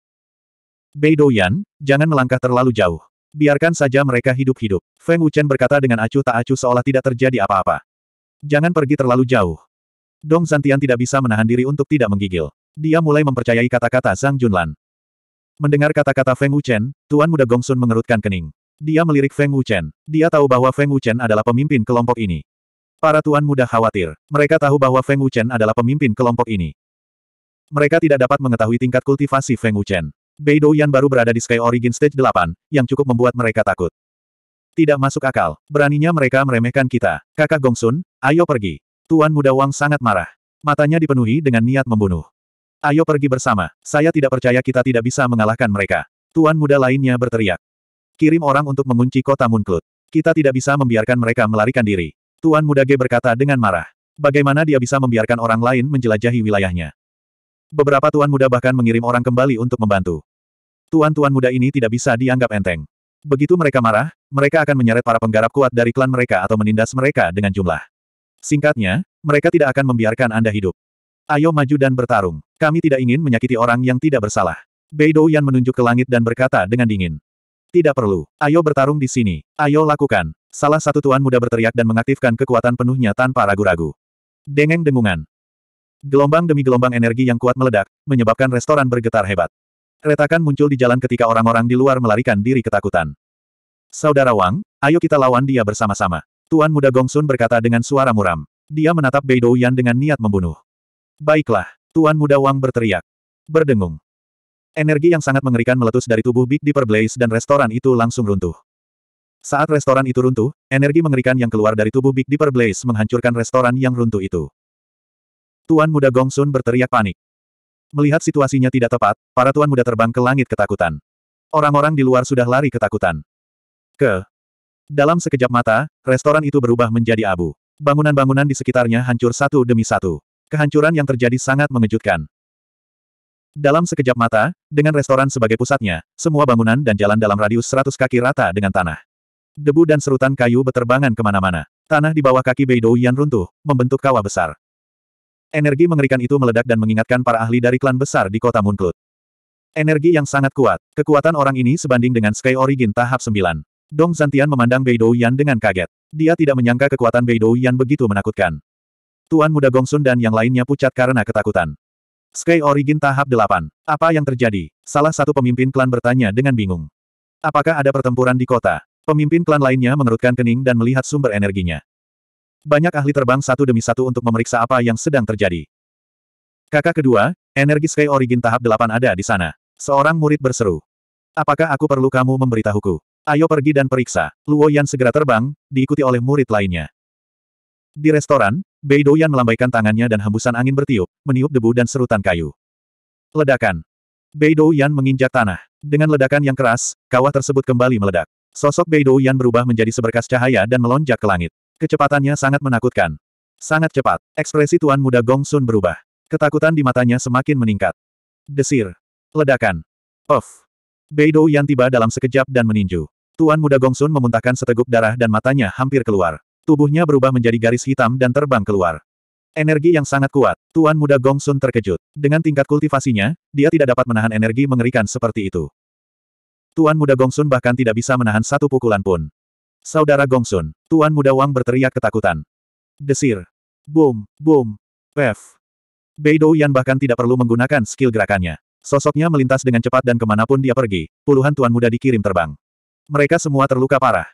Bei Yan, jangan melangkah terlalu jauh. Biarkan saja mereka hidup-hidup. Feng Wuchen berkata dengan acuh tak acuh seolah tidak terjadi apa-apa. Jangan pergi terlalu jauh. Dong Zantian tidak bisa menahan diri untuk tidak menggigil. Dia mulai mempercayai kata-kata Zhang Junlan. Mendengar kata-kata Feng Wuchen, Tuan Muda Gongsun mengerutkan kening. Dia melirik Feng Wuchen. Dia tahu bahwa Feng Wuchen adalah pemimpin kelompok ini. Para tuan muda khawatir. Mereka tahu bahwa Feng Wuchen adalah pemimpin kelompok ini. Mereka tidak dapat mengetahui tingkat kultivasi Feng Wuchen. Bei Yan baru berada di Sky Origin Stage 8, yang cukup membuat mereka takut. Tidak masuk akal. Beraninya mereka meremehkan kita. Kakak Gongsun, ayo pergi. Tuan muda Wang sangat marah. Matanya dipenuhi dengan niat membunuh. Ayo pergi bersama. Saya tidak percaya kita tidak bisa mengalahkan mereka. Tuan muda lainnya berteriak. Kirim orang untuk mengunci kota Mooncloud. Kita tidak bisa membiarkan mereka melarikan diri. Tuan Muda G berkata dengan marah. Bagaimana dia bisa membiarkan orang lain menjelajahi wilayahnya? Beberapa tuan muda bahkan mengirim orang kembali untuk membantu. Tuan-tuan muda ini tidak bisa dianggap enteng. Begitu mereka marah, mereka akan menyeret para penggarap kuat dari klan mereka atau menindas mereka dengan jumlah. Singkatnya, mereka tidak akan membiarkan Anda hidup. Ayo maju dan bertarung. Kami tidak ingin menyakiti orang yang tidak bersalah. Beidou Yan menunjuk ke langit dan berkata dengan dingin. Tidak perlu. Ayo bertarung di sini. Ayo lakukan. Salah satu tuan muda berteriak dan mengaktifkan kekuatan penuhnya tanpa ragu-ragu. Dengeng dengungan. Gelombang demi gelombang energi yang kuat meledak, menyebabkan restoran bergetar hebat. Retakan muncul di jalan ketika orang-orang di luar melarikan diri ketakutan. Saudara Wang, ayo kita lawan dia bersama-sama. Tuan muda Gongsun berkata dengan suara muram. Dia menatap Beidou Yan dengan niat membunuh. Baiklah, Tuan muda Wang berteriak. Berdengung. Energi yang sangat mengerikan meletus dari tubuh Big Dipper Blaze dan restoran itu langsung runtuh. Saat restoran itu runtuh, energi mengerikan yang keluar dari tubuh Big Dipper Blaze menghancurkan restoran yang runtuh itu. Tuan muda Gongsun berteriak panik. Melihat situasinya tidak tepat, para tuan muda terbang ke langit ketakutan. Orang-orang di luar sudah lari ketakutan. Ke. Dalam sekejap mata, restoran itu berubah menjadi abu. Bangunan-bangunan di sekitarnya hancur satu demi satu. Kehancuran yang terjadi sangat mengejutkan. Dalam sekejap mata, dengan restoran sebagai pusatnya, semua bangunan dan jalan dalam radius 100 kaki rata dengan tanah. Debu dan serutan kayu beterbangan kemana-mana. Tanah di bawah kaki Beidou Yan runtuh, membentuk kawah besar. Energi mengerikan itu meledak dan mengingatkan para ahli dari klan besar di kota Munklut. Energi yang sangat kuat. Kekuatan orang ini sebanding dengan Sky Origin tahap 9. Dong Zantian memandang Beidou Yan dengan kaget. Dia tidak menyangka kekuatan Beidou Yan begitu menakutkan. Tuan muda Gongsun dan yang lainnya pucat karena ketakutan. Sky Origin tahap 8. Apa yang terjadi? Salah satu pemimpin klan bertanya dengan bingung. Apakah ada pertempuran di kota? Pemimpin klan lainnya mengerutkan kening dan melihat sumber energinya. Banyak ahli terbang satu demi satu untuk memeriksa apa yang sedang terjadi. Kakak kedua, energi Sky Origin tahap 8 ada di sana. Seorang murid berseru. Apakah aku perlu kamu memberitahuku? Ayo pergi dan periksa. Luo Yan segera terbang, diikuti oleh murid lainnya. Di restoran, Bei Doyan melambaikan tangannya dan hembusan angin bertiup, meniup debu dan serutan kayu. Ledakan. Bei Doyan menginjak tanah. Dengan ledakan yang keras, kawah tersebut kembali meledak. Sosok Bei Doyan berubah menjadi seberkas cahaya dan melonjak ke langit. Kecepatannya sangat menakutkan. Sangat cepat. Ekspresi tuan muda Gongsun berubah. Ketakutan di matanya semakin meningkat. Desir. Ledakan. Of. Bei Doyan tiba dalam sekejap dan meninju. Tuan muda Gongsun memuntahkan seteguk darah dan matanya hampir keluar. Tubuhnya berubah menjadi garis hitam dan terbang keluar. Energi yang sangat kuat. Tuan muda Gong Sun terkejut. Dengan tingkat kultivasinya, dia tidak dapat menahan energi mengerikan seperti itu. Tuan muda Gong Sun bahkan tidak bisa menahan satu pukulan pun. Saudara Gong Sun, Tuan muda Wang berteriak ketakutan. Desir. Boom, boom. Pef. Beidou Yan bahkan tidak perlu menggunakan skill gerakannya. Sosoknya melintas dengan cepat dan kemanapun dia pergi, puluhan tuan muda dikirim terbang. Mereka semua terluka parah.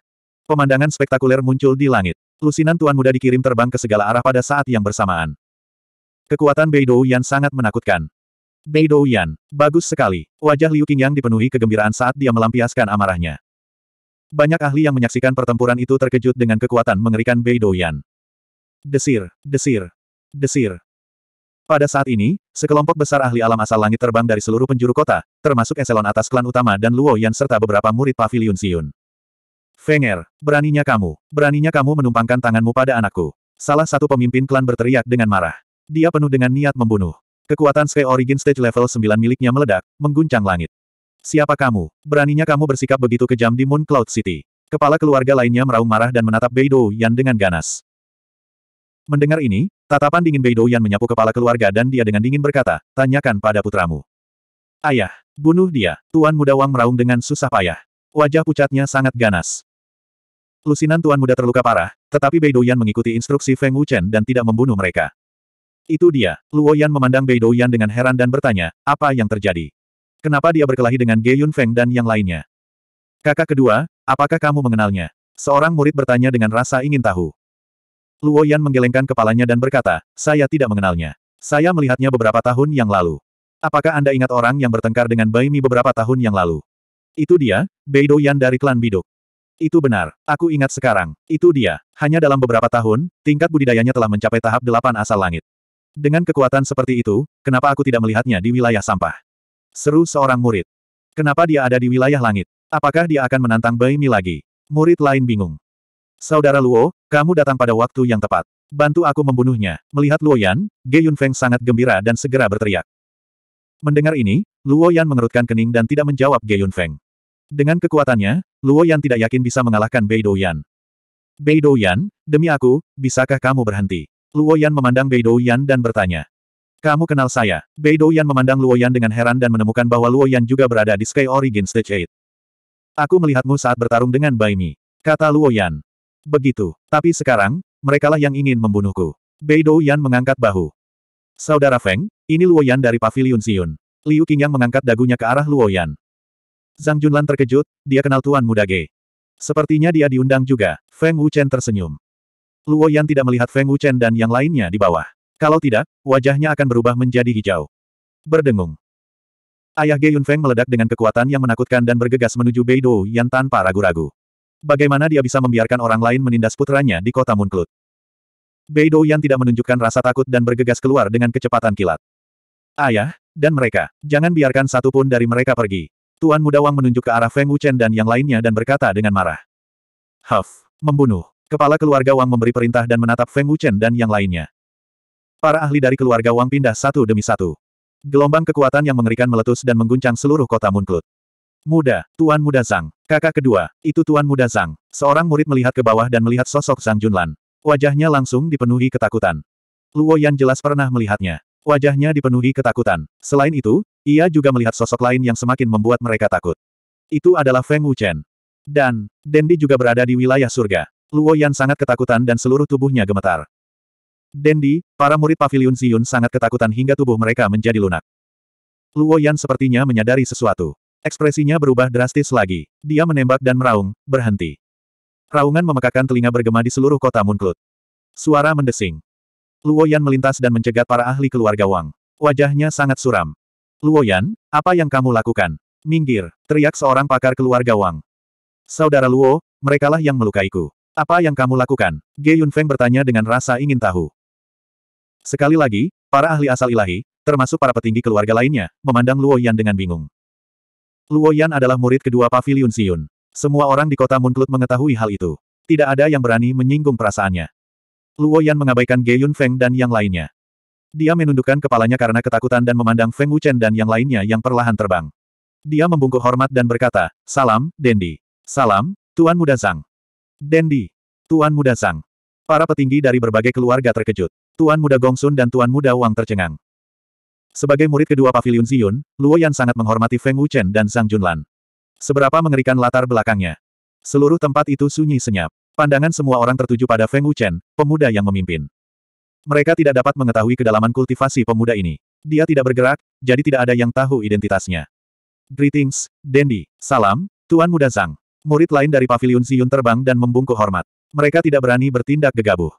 Pemandangan spektakuler muncul di langit. Lusinan tuan muda dikirim terbang ke segala arah pada saat yang bersamaan. Kekuatan Beidou Yan sangat menakutkan. Beidou Yan, bagus sekali. Wajah Liu Qingyang dipenuhi kegembiraan saat dia melampiaskan amarahnya. Banyak ahli yang menyaksikan pertempuran itu terkejut dengan kekuatan mengerikan Beidou Yan. Desir, desir, desir. Pada saat ini, sekelompok besar ahli alam asal langit terbang dari seluruh penjuru kota, termasuk eselon atas klan utama dan Luo Yan serta beberapa murid pavilion Siun. Fenger, beraninya kamu, beraninya kamu menumpangkan tanganmu pada anakku. Salah satu pemimpin klan berteriak dengan marah. Dia penuh dengan niat membunuh. Kekuatan Sky Origin Stage level 9 miliknya meledak, mengguncang langit. Siapa kamu? Beraninya kamu bersikap begitu kejam di Moon Cloud City. Kepala keluarga lainnya meraung marah dan menatap Beidou Yan dengan ganas. Mendengar ini, tatapan dingin Beidou Yan menyapu kepala keluarga dan dia dengan dingin berkata, tanyakan pada putramu. Ayah, bunuh dia, Tuan Muda Wang meraung dengan susah payah. Wajah pucatnya sangat ganas. Lusinan Tuan Muda terluka parah, tetapi Bei Douyan mengikuti instruksi Feng Wuchen dan tidak membunuh mereka. Itu dia, Luo Yan memandang Bei Douyan dengan heran dan bertanya, apa yang terjadi? Kenapa dia berkelahi dengan Ge Yun Feng dan yang lainnya? Kakak kedua, apakah kamu mengenalnya? Seorang murid bertanya dengan rasa ingin tahu. Luo Yan menggelengkan kepalanya dan berkata, saya tidak mengenalnya. Saya melihatnya beberapa tahun yang lalu. Apakah Anda ingat orang yang bertengkar dengan Bai Mi beberapa tahun yang lalu? Itu dia, Bei Douyan dari klan Biduk. Itu benar. Aku ingat sekarang. Itu dia. Hanya dalam beberapa tahun, tingkat budidayanya telah mencapai tahap delapan asal langit. Dengan kekuatan seperti itu, kenapa aku tidak melihatnya di wilayah sampah? Seru seorang murid. Kenapa dia ada di wilayah langit? Apakah dia akan menantang Mi lagi? Murid lain bingung. Saudara Luo, kamu datang pada waktu yang tepat. Bantu aku membunuhnya. Melihat Luo Yan, Ge Feng sangat gembira dan segera berteriak. Mendengar ini, Luo Yan mengerutkan kening dan tidak menjawab Ge Feng. Dengan kekuatannya, Luo Yan tidak yakin bisa mengalahkan Bei Douyan. Bei Douyan, demi aku, bisakah kamu berhenti? Luo Yan memandang Bei Douyan dan bertanya. Kamu kenal saya. Bei Douyan memandang Luo Yan dengan heran dan menemukan bahwa Luo Yan juga berada di Sky Origin Stage 8. Aku melihatmu saat bertarung dengan Bai Mi. Kata Luo Yan. Begitu. Tapi sekarang, merekalah yang ingin membunuhku. Bei Douyan mengangkat bahu. Saudara Feng, ini Luo Yan dari Pavilion Siun. Liu Qingyang mengangkat dagunya ke arah Luo Yan. Zhang Junlan terkejut, dia kenal Tuan Muda Ge. Sepertinya dia diundang juga, Feng Wuchen tersenyum. Luo Yan tidak melihat Feng Wuchen dan yang lainnya di bawah. Kalau tidak, wajahnya akan berubah menjadi hijau. Berdengung. Ayah Ge Yun Feng meledak dengan kekuatan yang menakutkan dan bergegas menuju Beidou Yan tanpa ragu-ragu. Bagaimana dia bisa membiarkan orang lain menindas putranya di kota Munklut? Beidou Yan tidak menunjukkan rasa takut dan bergegas keluar dengan kecepatan kilat. Ayah, dan mereka, jangan biarkan satupun dari mereka pergi. Tuan Muda Wang menunjuk ke arah Feng Wuchen dan yang lainnya dan berkata dengan marah. Huff, membunuh. Kepala keluarga Wang memberi perintah dan menatap Feng Wuchen dan yang lainnya. Para ahli dari keluarga Wang pindah satu demi satu. Gelombang kekuatan yang mengerikan meletus dan mengguncang seluruh kota Munklut. Muda, Tuan Muda Zhang. Kakak kedua, itu Tuan Muda Zhang. Seorang murid melihat ke bawah dan melihat sosok Zhang Junlan. Wajahnya langsung dipenuhi ketakutan. Luo Yan jelas pernah melihatnya. Wajahnya dipenuhi ketakutan. Selain itu, ia juga melihat sosok lain yang semakin membuat mereka takut. Itu adalah Feng Wuchen. Dan, Dendi juga berada di wilayah surga. Luo Yan sangat ketakutan dan seluruh tubuhnya gemetar. Dendi, para murid Paviliun Ziyun sangat ketakutan hingga tubuh mereka menjadi lunak. Luo Yan sepertinya menyadari sesuatu. Ekspresinya berubah drastis lagi. Dia menembak dan meraung, berhenti. Raungan memekakan telinga bergema di seluruh kota Munklut. Suara mendesing. Luo Yan melintas dan mencegat para ahli keluarga Wang. Wajahnya sangat suram. Luoyan, apa yang kamu lakukan? Minggir, teriak seorang pakar keluarga Wang. Saudara Luo, merekalah yang melukaiku. Apa yang kamu lakukan? Ge Yunfeng bertanya dengan rasa ingin tahu. Sekali lagi, para ahli asal ilahi, termasuk para petinggi keluarga lainnya, memandang Luo Yan dengan bingung. Luo Yan adalah murid kedua Paviliun Siun. Semua orang di kota Munklut mengetahui hal itu. Tidak ada yang berani menyinggung perasaannya. Luo Yan mengabaikan Ge Yunfeng dan yang lainnya. Dia menundukkan kepalanya karena ketakutan dan memandang Feng Wuchen dan yang lainnya yang perlahan terbang. Dia membungkuk hormat dan berkata, Salam, Dendi. Salam, Tuan Muda Zhang. Dendi. Tuan Muda Zhang. Para petinggi dari berbagai keluarga terkejut. Tuan Muda Gongsun dan Tuan Muda Wang tercengang. Sebagai murid kedua Pavilion Ziyun, Luo Yan sangat menghormati Feng Wuchen dan Zhang Junlan. Seberapa mengerikan latar belakangnya. Seluruh tempat itu sunyi senyap. Pandangan semua orang tertuju pada Feng Wuchen, pemuda yang memimpin. Mereka tidak dapat mengetahui kedalaman kultivasi pemuda ini. Dia tidak bergerak, jadi tidak ada yang tahu identitasnya. Greetings, Dendi. Salam, Tuan Muda Zhang. Murid lain dari Paviliun Ziyun terbang dan membungkuk hormat. Mereka tidak berani bertindak gegabah.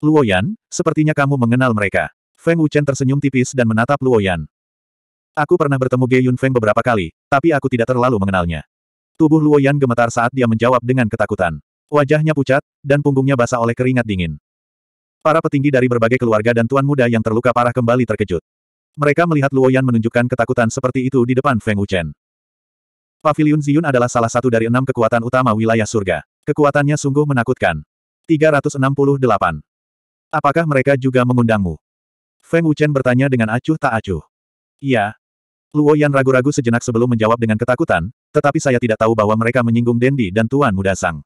Luoyan, sepertinya kamu mengenal mereka. Feng Wuchen tersenyum tipis dan menatap Luoyan. Aku pernah bertemu Ge Yun Feng beberapa kali, tapi aku tidak terlalu mengenalnya. Tubuh Luoyan gemetar saat dia menjawab dengan ketakutan. Wajahnya pucat, dan punggungnya basah oleh keringat dingin. Para petinggi dari berbagai keluarga dan tuan muda yang terluka parah kembali terkejut. Mereka melihat Luoyan menunjukkan ketakutan seperti itu di depan Feng Wuchen. Pavilion Ziyun adalah salah satu dari enam kekuatan utama wilayah surga. Kekuatannya sungguh menakutkan. 368. Apakah mereka juga mengundangmu? Feng Wuchen bertanya dengan acuh tak acuh. Iya. Luo Yan ragu-ragu sejenak sebelum menjawab dengan ketakutan, tetapi saya tidak tahu bahwa mereka menyinggung Dendi dan Tuan Muda Sang.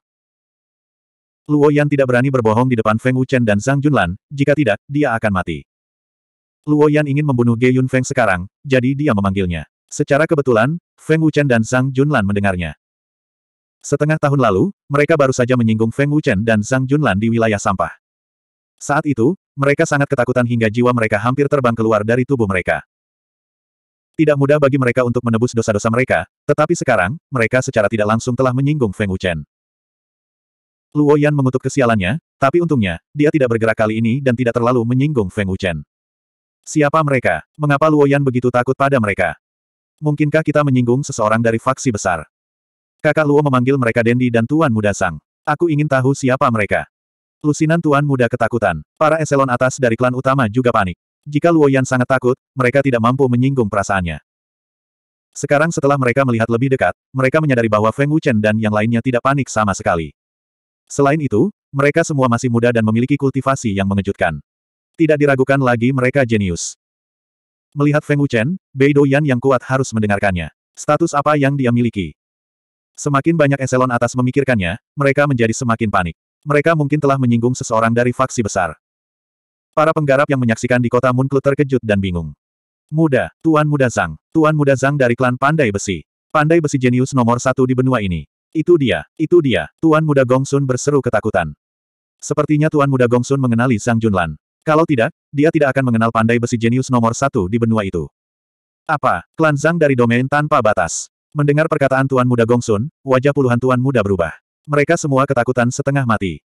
Luo Yan tidak berani berbohong di depan Feng Wuchen dan Zhang Junlan, jika tidak, dia akan mati. Luo Yan ingin membunuh Ge Yun Feng sekarang, jadi dia memanggilnya. Secara kebetulan, Feng Wuchen dan Zhang Junlan mendengarnya. Setengah tahun lalu, mereka baru saja menyinggung Feng Wuchen dan Zhang Junlan di wilayah sampah. Saat itu, mereka sangat ketakutan hingga jiwa mereka hampir terbang keluar dari tubuh mereka. Tidak mudah bagi mereka untuk menebus dosa-dosa mereka, tetapi sekarang, mereka secara tidak langsung telah menyinggung Feng Wuchen. Luo Yan mengutuk kesialannya, tapi untungnya, dia tidak bergerak kali ini dan tidak terlalu menyinggung Feng Wuchen. Siapa mereka? Mengapa Luo Yan begitu takut pada mereka? Mungkinkah kita menyinggung seseorang dari faksi besar? Kakak Luo memanggil mereka Dendi dan Tuan Muda Sang. Aku ingin tahu siapa mereka. Lusinan Tuan Muda ketakutan. Para eselon atas dari klan utama juga panik. Jika Luo Yan sangat takut, mereka tidak mampu menyinggung perasaannya. Sekarang setelah mereka melihat lebih dekat, mereka menyadari bahwa Feng Wuchen dan yang lainnya tidak panik sama sekali. Selain itu, mereka semua masih muda dan memiliki kultivasi yang mengejutkan. Tidak diragukan lagi mereka jenius. Melihat Feng Wuchen, Bei Yan yang kuat harus mendengarkannya. Status apa yang dia miliki? Semakin banyak eselon atas memikirkannya, mereka menjadi semakin panik. Mereka mungkin telah menyinggung seseorang dari faksi besar. Para penggarap yang menyaksikan di kota Munklu terkejut dan bingung. Muda, Tuan Muda Zhang. Tuan Muda Zhang dari klan Pandai Besi. Pandai Besi jenius nomor satu di benua ini. Itu dia, itu dia, Tuan Muda Gongsun berseru ketakutan. Sepertinya Tuan Muda Gongsun mengenali Sang Junlan. Kalau tidak, dia tidak akan mengenal pandai besi jenius nomor satu di benua itu. Apa, klan Zhang dari domain tanpa batas? Mendengar perkataan Tuan Muda Gongsun, wajah puluhan Tuan Muda berubah. Mereka semua ketakutan setengah mati.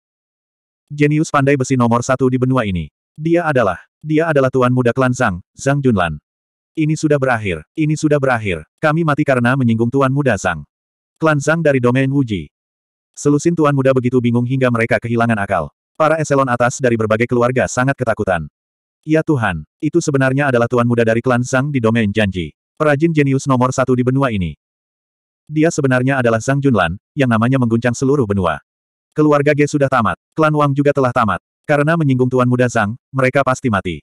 Jenius pandai besi nomor satu di benua ini. Dia adalah, dia adalah Tuan Muda Klan Zhang, Zhang Junlan. Ini sudah berakhir, ini sudah berakhir. Kami mati karena menyinggung Tuan Muda Zhang. Klan Zhang dari domain Wuji. Selusin tuan muda begitu bingung hingga mereka kehilangan akal. Para eselon atas dari berbagai keluarga sangat ketakutan. Ya Tuhan, itu sebenarnya adalah tuan muda dari klan Zhang di domain Janji. Perajin jenius nomor satu di benua ini. Dia sebenarnya adalah Zhang Junlan, yang namanya mengguncang seluruh benua. Keluarga Ge sudah tamat, klan Wang juga telah tamat. Karena menyinggung tuan muda Zhang, mereka pasti mati.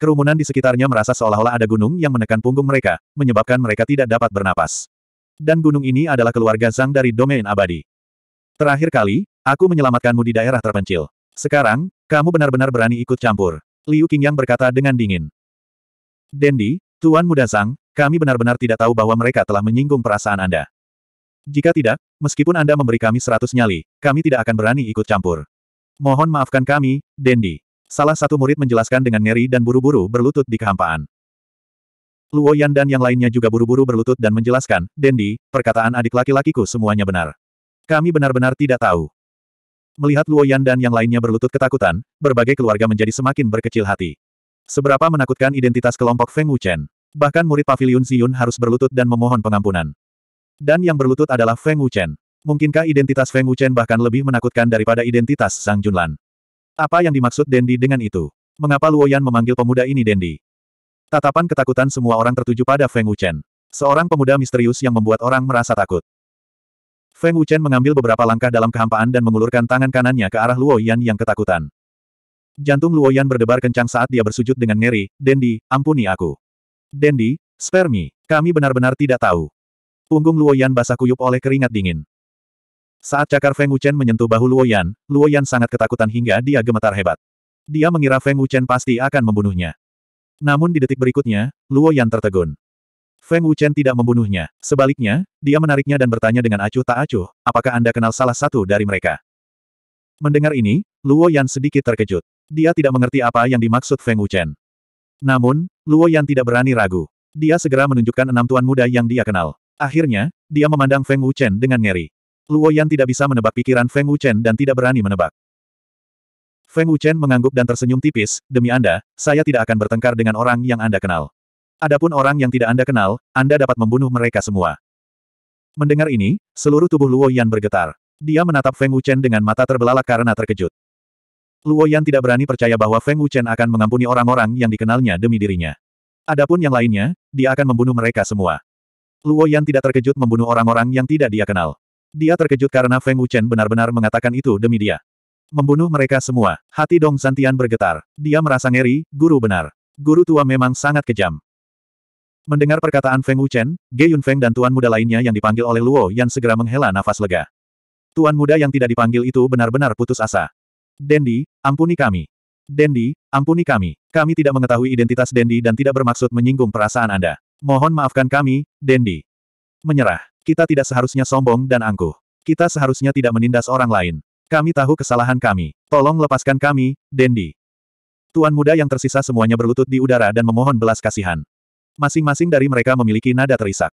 Kerumunan di sekitarnya merasa seolah-olah ada gunung yang menekan punggung mereka, menyebabkan mereka tidak dapat bernapas. Dan gunung ini adalah keluarga Zhang dari domain abadi. Terakhir kali, aku menyelamatkanmu di daerah terpencil. Sekarang, kamu benar-benar berani ikut campur. Liu Qingyang berkata dengan dingin. Dendi, Tuan Muda Zhang, kami benar-benar tidak tahu bahwa mereka telah menyinggung perasaan Anda. Jika tidak, meskipun Anda memberi kami seratus nyali, kami tidak akan berani ikut campur. Mohon maafkan kami, Dendi. Salah satu murid menjelaskan dengan ngeri dan buru-buru berlutut di kehampaan. Luo Yan dan yang lainnya juga buru-buru berlutut dan menjelaskan, Dendi, perkataan adik laki-lakiku semuanya benar. Kami benar-benar tidak tahu. Melihat Luo Yan dan yang lainnya berlutut ketakutan, berbagai keluarga menjadi semakin berkecil hati. Seberapa menakutkan identitas kelompok Feng Wuchen. Bahkan murid Paviliun Ziyun harus berlutut dan memohon pengampunan. Dan yang berlutut adalah Feng Wuchen. Mungkinkah identitas Feng Wuchen bahkan lebih menakutkan daripada identitas Sang Junlan? Apa yang dimaksud Dendi dengan itu? Mengapa Luoyan memanggil pemuda ini Dendi? Tatapan ketakutan semua orang tertuju pada Feng Wuchen. Seorang pemuda misterius yang membuat orang merasa takut. Feng Wuchen mengambil beberapa langkah dalam kehampaan dan mengulurkan tangan kanannya ke arah Luo Yan yang ketakutan. Jantung Luo Yan berdebar kencang saat dia bersujud dengan ngeri, Dendi, ampuni aku. Dendi, spare me, kami benar-benar tidak tahu. Punggung Luo Yan basah kuyup oleh keringat dingin. Saat cakar Feng Wuchen menyentuh bahu Luo Yan, Luo Yan sangat ketakutan hingga dia gemetar hebat. Dia mengira Feng Wuchen pasti akan membunuhnya. Namun di detik berikutnya, Luo Yan tertegun. Feng Wuchen tidak membunuhnya. Sebaliknya, dia menariknya dan bertanya dengan acuh tak acuh, apakah Anda kenal salah satu dari mereka? Mendengar ini, Luo Yan sedikit terkejut. Dia tidak mengerti apa yang dimaksud Feng Wuchen. Namun, Luo Yan tidak berani ragu. Dia segera menunjukkan enam tuan muda yang dia kenal. Akhirnya, dia memandang Feng Wuchen dengan ngeri. Luo Yan tidak bisa menebak pikiran Feng Wuchen dan tidak berani menebak. Feng Wuchen mengangguk dan tersenyum tipis, demi Anda, saya tidak akan bertengkar dengan orang yang Anda kenal. Adapun orang yang tidak Anda kenal, Anda dapat membunuh mereka semua. Mendengar ini, seluruh tubuh Luo Yan bergetar. Dia menatap Feng Wuchen dengan mata terbelalak karena terkejut. Luo Yan tidak berani percaya bahwa Feng Wuchen akan mengampuni orang-orang yang dikenalnya demi dirinya. Adapun yang lainnya, dia akan membunuh mereka semua. Luo Yan tidak terkejut membunuh orang-orang yang tidak dia kenal. Dia terkejut karena Feng Wuchen benar-benar mengatakan itu demi dia. Membunuh mereka semua, hati Dong Santian bergetar. Dia merasa ngeri, guru benar. Guru tua memang sangat kejam. Mendengar perkataan Feng Wuchen, Ge Yun Feng dan tuan muda lainnya yang dipanggil oleh Luo yang segera menghela nafas lega. Tuan muda yang tidak dipanggil itu benar-benar putus asa. Dendi, ampuni kami. Dendi, ampuni kami. Kami tidak mengetahui identitas Dendi dan tidak bermaksud menyinggung perasaan Anda. Mohon maafkan kami, Dendi. Menyerah. Kita tidak seharusnya sombong dan angkuh. Kita seharusnya tidak menindas orang lain. Kami tahu kesalahan kami. Tolong lepaskan kami, Dendi. Tuan muda yang tersisa semuanya berlutut di udara dan memohon belas kasihan. Masing-masing dari mereka memiliki nada terisak.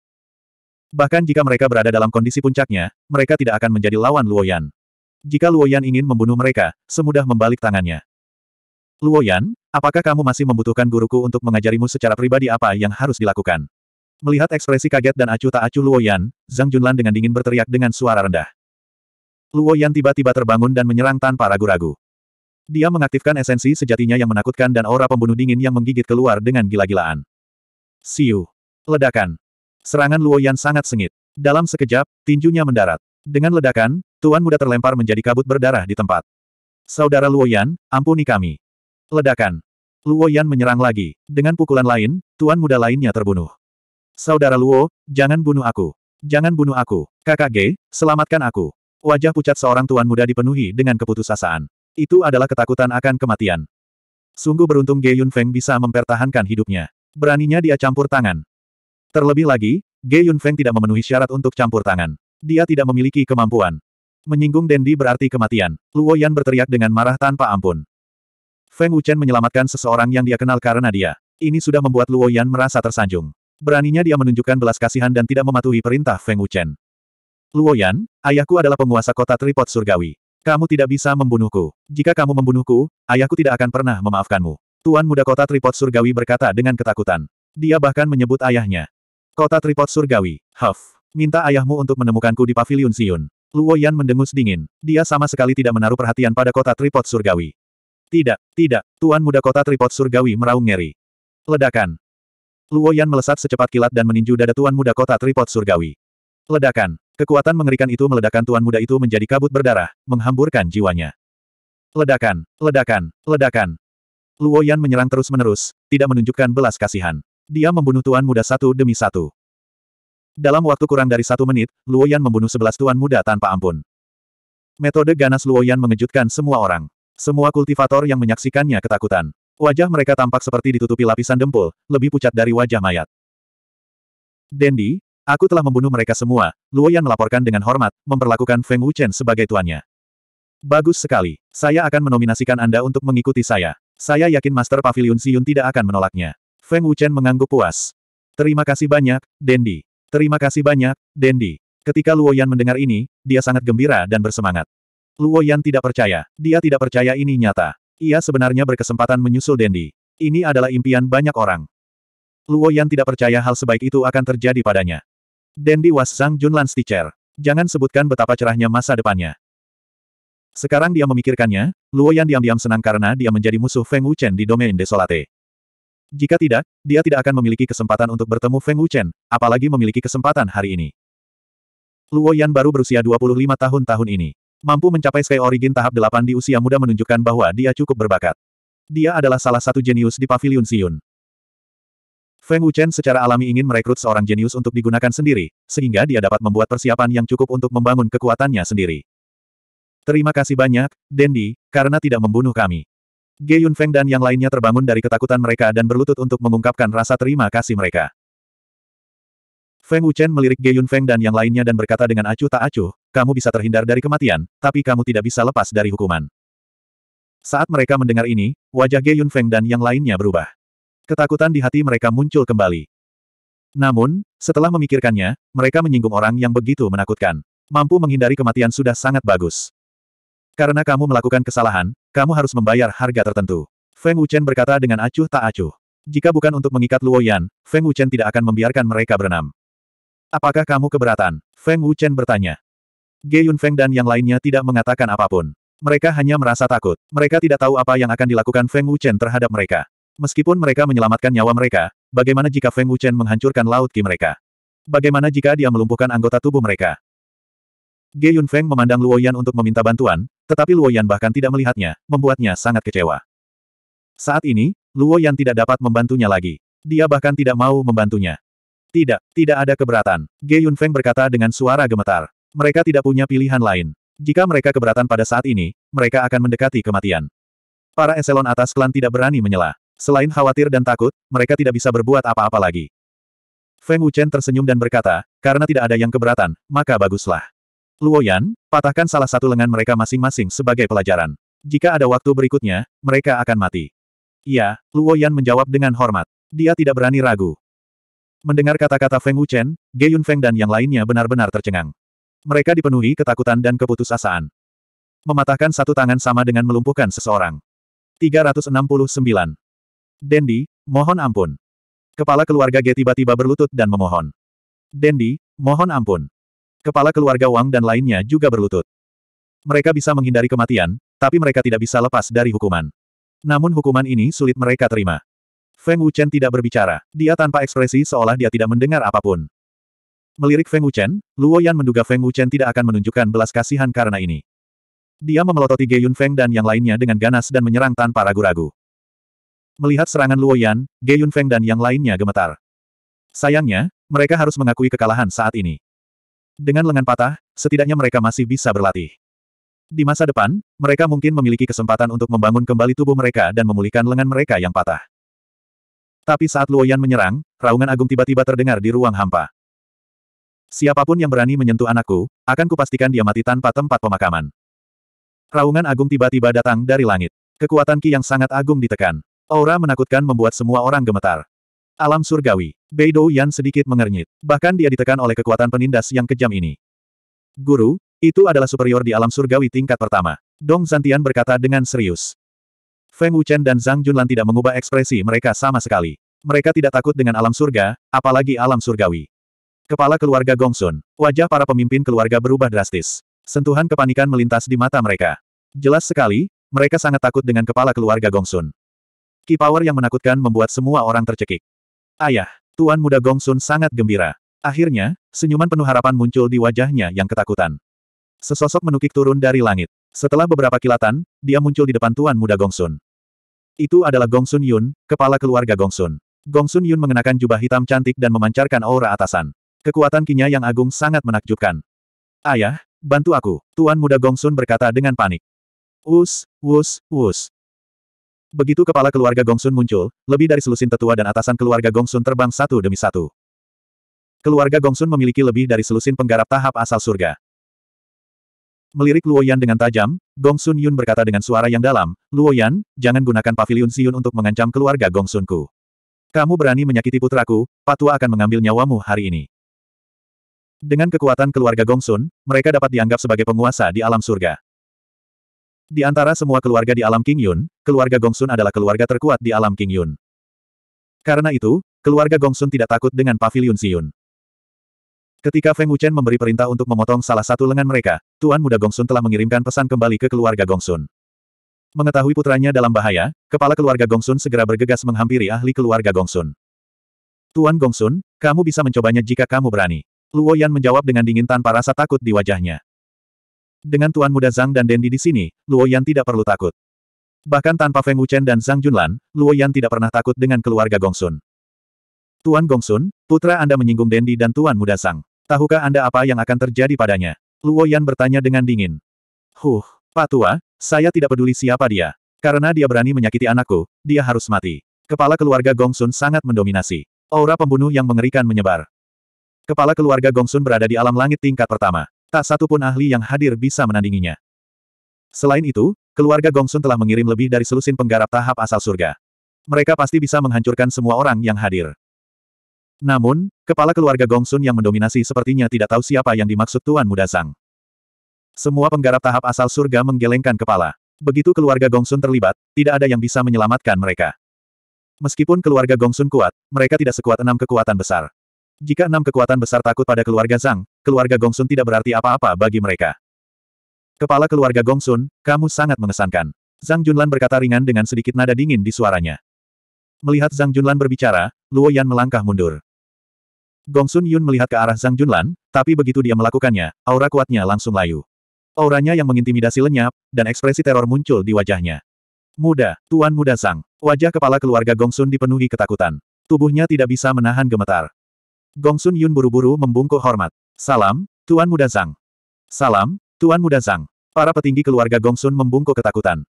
Bahkan jika mereka berada dalam kondisi puncaknya, mereka tidak akan menjadi lawan Luoyan. Jika Luoyan ingin membunuh mereka, semudah membalik tangannya. Luoyan, apakah kamu masih membutuhkan guruku untuk mengajarimu secara pribadi apa yang harus dilakukan? Melihat ekspresi kaget dan acuh tak acuh Luoyan, Zhang Junlan dengan dingin berteriak dengan suara rendah. Luo Yan tiba-tiba terbangun dan menyerang tanpa ragu-ragu. Dia mengaktifkan esensi sejatinya yang menakutkan dan aura pembunuh dingin yang menggigit keluar dengan gila-gilaan. Siu. Ledakan. Serangan Luo Yan sangat sengit. Dalam sekejap, tinjunya mendarat. Dengan ledakan, Tuan Muda terlempar menjadi kabut berdarah di tempat. Saudara Luo Yan, ampuni kami. Ledakan. Luo Yan menyerang lagi. Dengan pukulan lain, Tuan Muda lainnya terbunuh. Saudara Luo, jangan bunuh aku. Jangan bunuh aku. Kakak G, selamatkan aku. Wajah pucat seorang tuan muda dipenuhi dengan keputusasaan. Itu adalah ketakutan akan kematian. Sungguh beruntung Ge Yun Feng bisa mempertahankan hidupnya. Beraninya dia campur tangan. Terlebih lagi, Ge Yun Feng tidak memenuhi syarat untuk campur tangan. Dia tidak memiliki kemampuan. Menyinggung Dendi berarti kematian. Luo Yan berteriak dengan marah tanpa ampun. Feng Wuchen menyelamatkan seseorang yang dia kenal karena dia. Ini sudah membuat Luo Yan merasa tersanjung. Beraninya dia menunjukkan belas kasihan dan tidak mematuhi perintah Feng Wuchen. Luoyan, ayahku adalah penguasa kota tripod surgawi. Kamu tidak bisa membunuhku. Jika kamu membunuhku, ayahku tidak akan pernah memaafkanmu. Tuan muda kota tripod surgawi berkata dengan ketakutan. Dia bahkan menyebut ayahnya. Kota tripod surgawi, Huff. Minta ayahmu untuk menemukanku di pavilion Siun. Luoyan mendengus dingin. Dia sama sekali tidak menaruh perhatian pada kota tripod surgawi. Tidak, tidak, tuan muda kota tripod surgawi meraung ngeri. Ledakan. Luoyan melesat secepat kilat dan meninju dada tuan muda kota tripod surgawi. Ledakan. Kekuatan mengerikan itu meledakkan tuan muda itu menjadi kabut berdarah, menghamburkan jiwanya. Ledakan, ledakan, ledakan. Luo Yan menyerang terus-menerus, tidak menunjukkan belas kasihan. Dia membunuh tuan muda satu demi satu. Dalam waktu kurang dari satu menit, Luo Yan membunuh sebelas tuan muda tanpa ampun. Metode ganas Luo Yan mengejutkan semua orang. Semua kultivator yang menyaksikannya ketakutan. Wajah mereka tampak seperti ditutupi lapisan dempul, lebih pucat dari wajah mayat. Dendi, Aku telah membunuh mereka semua, Luo Yan melaporkan dengan hormat, memperlakukan Feng Wuchen sebagai tuannya. Bagus sekali. Saya akan menominasikan Anda untuk mengikuti saya. Saya yakin Master Pavilion Siyun tidak akan menolaknya. Feng Wuchen mengangguk puas. Terima kasih banyak, Dendi. Terima kasih banyak, Dendi. Ketika Luo Yan mendengar ini, dia sangat gembira dan bersemangat. Luo Yan tidak percaya. Dia tidak percaya ini nyata. Ia sebenarnya berkesempatan menyusul Dendi. Ini adalah impian banyak orang. Luo Yan tidak percaya hal sebaik itu akan terjadi padanya. Dendi was Zhang Junlan's teacher. Jangan sebutkan betapa cerahnya masa depannya. Sekarang dia memikirkannya, Luo Yan diam-diam senang karena dia menjadi musuh Feng Wuchen di domain Desolate. Jika tidak, dia tidak akan memiliki kesempatan untuk bertemu Feng Wuchen, apalagi memiliki kesempatan hari ini. Luo Yan baru berusia 25 tahun tahun ini. Mampu mencapai Sky Origin tahap 8 di usia muda menunjukkan bahwa dia cukup berbakat. Dia adalah salah satu jenius di Pavilion Siyun. Feng Wuchen secara alami ingin merekrut seorang jenius untuk digunakan sendiri, sehingga dia dapat membuat persiapan yang cukup untuk membangun kekuatannya sendiri. Terima kasih banyak, Dendi, karena tidak membunuh kami. Ge Yunfeng dan yang lainnya terbangun dari ketakutan mereka dan berlutut untuk mengungkapkan rasa terima kasih mereka. Feng Wuchen melirik Ge Yunfeng dan yang lainnya dan berkata dengan acuh tak acuh, kamu bisa terhindar dari kematian, tapi kamu tidak bisa lepas dari hukuman. Saat mereka mendengar ini, wajah Ge Yunfeng dan yang lainnya berubah. Ketakutan di hati mereka muncul kembali. Namun, setelah memikirkannya, mereka menyinggung orang yang begitu menakutkan. Mampu menghindari kematian sudah sangat bagus. Karena kamu melakukan kesalahan, kamu harus membayar harga tertentu. Feng Wuchen berkata dengan acuh tak acuh. Jika bukan untuk mengikat Luo Yan, Feng Wuchen tidak akan membiarkan mereka berenam. Apakah kamu keberatan? Feng Wuchen bertanya. Ge Yun Feng dan yang lainnya tidak mengatakan apapun. Mereka hanya merasa takut. Mereka tidak tahu apa yang akan dilakukan Feng Wuchen terhadap mereka. Meskipun mereka menyelamatkan nyawa mereka, bagaimana jika Feng Wuchen menghancurkan laut ki mereka? Bagaimana jika dia melumpuhkan anggota tubuh mereka? Ge Yun Feng memandang Luo Yan untuk meminta bantuan, tetapi Luo Yan bahkan tidak melihatnya, membuatnya sangat kecewa. Saat ini, Luo Yan tidak dapat membantunya lagi. Dia bahkan tidak mau membantunya. Tidak, tidak ada keberatan. Ge Feng berkata dengan suara gemetar. Mereka tidak punya pilihan lain. Jika mereka keberatan pada saat ini, mereka akan mendekati kematian. Para eselon atas klan tidak berani menyela. Selain khawatir dan takut, mereka tidak bisa berbuat apa-apa lagi. Feng Wuchen tersenyum dan berkata, karena tidak ada yang keberatan, maka baguslah. Luoyan, patahkan salah satu lengan mereka masing-masing sebagai pelajaran. Jika ada waktu berikutnya, mereka akan mati. Iya, Luoyan menjawab dengan hormat. Dia tidak berani ragu. Mendengar kata-kata Feng Wuchen, Ge Feng dan yang lainnya benar-benar tercengang. Mereka dipenuhi ketakutan dan keputusasaan. Mematahkan satu tangan sama dengan melumpuhkan seseorang. 369. Dendi, mohon ampun. Kepala keluarga G tiba-tiba berlutut dan memohon. Dendi, mohon ampun. Kepala keluarga Wang dan lainnya juga berlutut. Mereka bisa menghindari kematian, tapi mereka tidak bisa lepas dari hukuman. Namun hukuman ini sulit mereka terima. Feng Wuchen tidak berbicara. Dia tanpa ekspresi seolah dia tidak mendengar apapun. Melirik Feng Wuchen, Luo Yan menduga Feng Wuchen tidak akan menunjukkan belas kasihan karena ini. Dia memelototi Ge Yun Feng dan yang lainnya dengan ganas dan menyerang tanpa ragu-ragu. Melihat serangan Luo Yan, Ge Yunfeng dan yang lainnya gemetar. Sayangnya, mereka harus mengakui kekalahan saat ini. Dengan lengan patah, setidaknya mereka masih bisa berlatih. Di masa depan, mereka mungkin memiliki kesempatan untuk membangun kembali tubuh mereka dan memulihkan lengan mereka yang patah. Tapi saat Luo Yan menyerang, raungan agung tiba-tiba terdengar di ruang hampa. Siapapun yang berani menyentuh anakku, akan kupastikan dia mati tanpa tempat pemakaman. Raungan agung tiba-tiba datang dari langit. Kekuatan Ki yang sangat agung ditekan. Aura menakutkan membuat semua orang gemetar. Alam surgawi. Beidou Yan sedikit mengernyit. Bahkan dia ditekan oleh kekuatan penindas yang kejam ini. Guru, itu adalah superior di alam surgawi tingkat pertama. Dong Zantian berkata dengan serius. Feng Wuchen dan Zhang Junlan tidak mengubah ekspresi mereka sama sekali. Mereka tidak takut dengan alam surga, apalagi alam surgawi. Kepala keluarga Gongsun. Wajah para pemimpin keluarga berubah drastis. Sentuhan kepanikan melintas di mata mereka. Jelas sekali, mereka sangat takut dengan kepala keluarga Gongsun. Ki power yang menakutkan membuat semua orang tercekik. Ayah, Tuan Muda Gongsun sangat gembira. Akhirnya, senyuman penuh harapan muncul di wajahnya yang ketakutan. Sesosok menukik turun dari langit. Setelah beberapa kilatan, dia muncul di depan Tuan Muda Gongsun. Itu adalah Gongsun Yun, kepala keluarga Gongsun. Gongsun Yun mengenakan jubah hitam cantik dan memancarkan aura atasan. Kekuatan kinya yang agung sangat menakjubkan. Ayah, bantu aku, Tuan Muda Gongsun berkata dengan panik. Wus, wus, wus. Begitu kepala keluarga Gongsun muncul, lebih dari selusin tetua dan atasan keluarga Gongsun terbang satu demi satu. Keluarga Gongsun memiliki lebih dari selusin penggarap tahap asal surga. Melirik Luo Yan dengan tajam, Gongsun Yun berkata dengan suara yang dalam, Luo Yan, jangan gunakan pavilion Siun untuk mengancam keluarga Gongsunku. Kamu berani menyakiti putraku, Patua akan mengambil nyawamu hari ini. Dengan kekuatan keluarga Gongsun, mereka dapat dianggap sebagai penguasa di alam surga. Di antara semua keluarga di alam King Yun, keluarga Gongsun adalah keluarga terkuat di alam King Yun. Karena itu, keluarga Gongsun tidak takut dengan Paviliun Siyun. Ketika Feng Wuchen memberi perintah untuk memotong salah satu lengan mereka, Tuan Muda Gongsun telah mengirimkan pesan kembali ke keluarga Gongsun. Mengetahui putranya dalam bahaya, kepala keluarga Gongsun segera bergegas menghampiri ahli keluarga Gongsun. Tuan Gongsun, kamu bisa mencobanya jika kamu berani. Luo Yan menjawab dengan dingin tanpa rasa takut di wajahnya. Dengan Tuan Muda Zhang dan Dendi di sini, Luo Yan tidak perlu takut. Bahkan tanpa Feng Wuchen dan Zhang Junlan, Luo Yan tidak pernah takut dengan keluarga Gongsun. Tuan Gongsun, putra Anda menyinggung Dendi dan Tuan Muda Zhang. Tahukah Anda apa yang akan terjadi padanya? Luo Yan bertanya dengan dingin. Huh, Pak Tua, saya tidak peduli siapa dia. Karena dia berani menyakiti anakku, dia harus mati. Kepala keluarga Gongsun sangat mendominasi. Aura pembunuh yang mengerikan menyebar. Kepala keluarga Gongsun berada di alam langit tingkat pertama. Tak satu pun ahli yang hadir bisa menandinginya. Selain itu, keluarga Gongsun telah mengirim lebih dari selusin penggarap tahap asal surga. Mereka pasti bisa menghancurkan semua orang yang hadir. Namun, kepala keluarga Gongsun yang mendominasi sepertinya tidak tahu siapa yang dimaksud Tuan Muda Sang. Semua penggarap tahap asal surga menggelengkan kepala. Begitu keluarga Gongsun terlibat, tidak ada yang bisa menyelamatkan mereka. Meskipun keluarga Gongsun kuat, mereka tidak sekuat enam kekuatan besar. Jika enam kekuatan besar takut pada keluarga Zhang, keluarga Gongsun tidak berarti apa-apa bagi mereka. Kepala keluarga Gongsun, kamu sangat mengesankan. Zhang Junlan berkata ringan dengan sedikit nada dingin di suaranya. Melihat Zhang Junlan berbicara, Luo Yan melangkah mundur. Gongsun Yun melihat ke arah Zhang Junlan, tapi begitu dia melakukannya, aura kuatnya langsung layu. Auranya yang mengintimidasi lenyap, dan ekspresi teror muncul di wajahnya. Muda, Tuan Muda Sang. Wajah kepala keluarga Gongsun dipenuhi ketakutan. Tubuhnya tidak bisa menahan gemetar. Gongsun Yun buru-buru membungkuk hormat. Salam, Tuan Muda Zhang. Salam, Tuan Muda Zhang. Para petinggi keluarga Gongsun membungkuk ketakutan.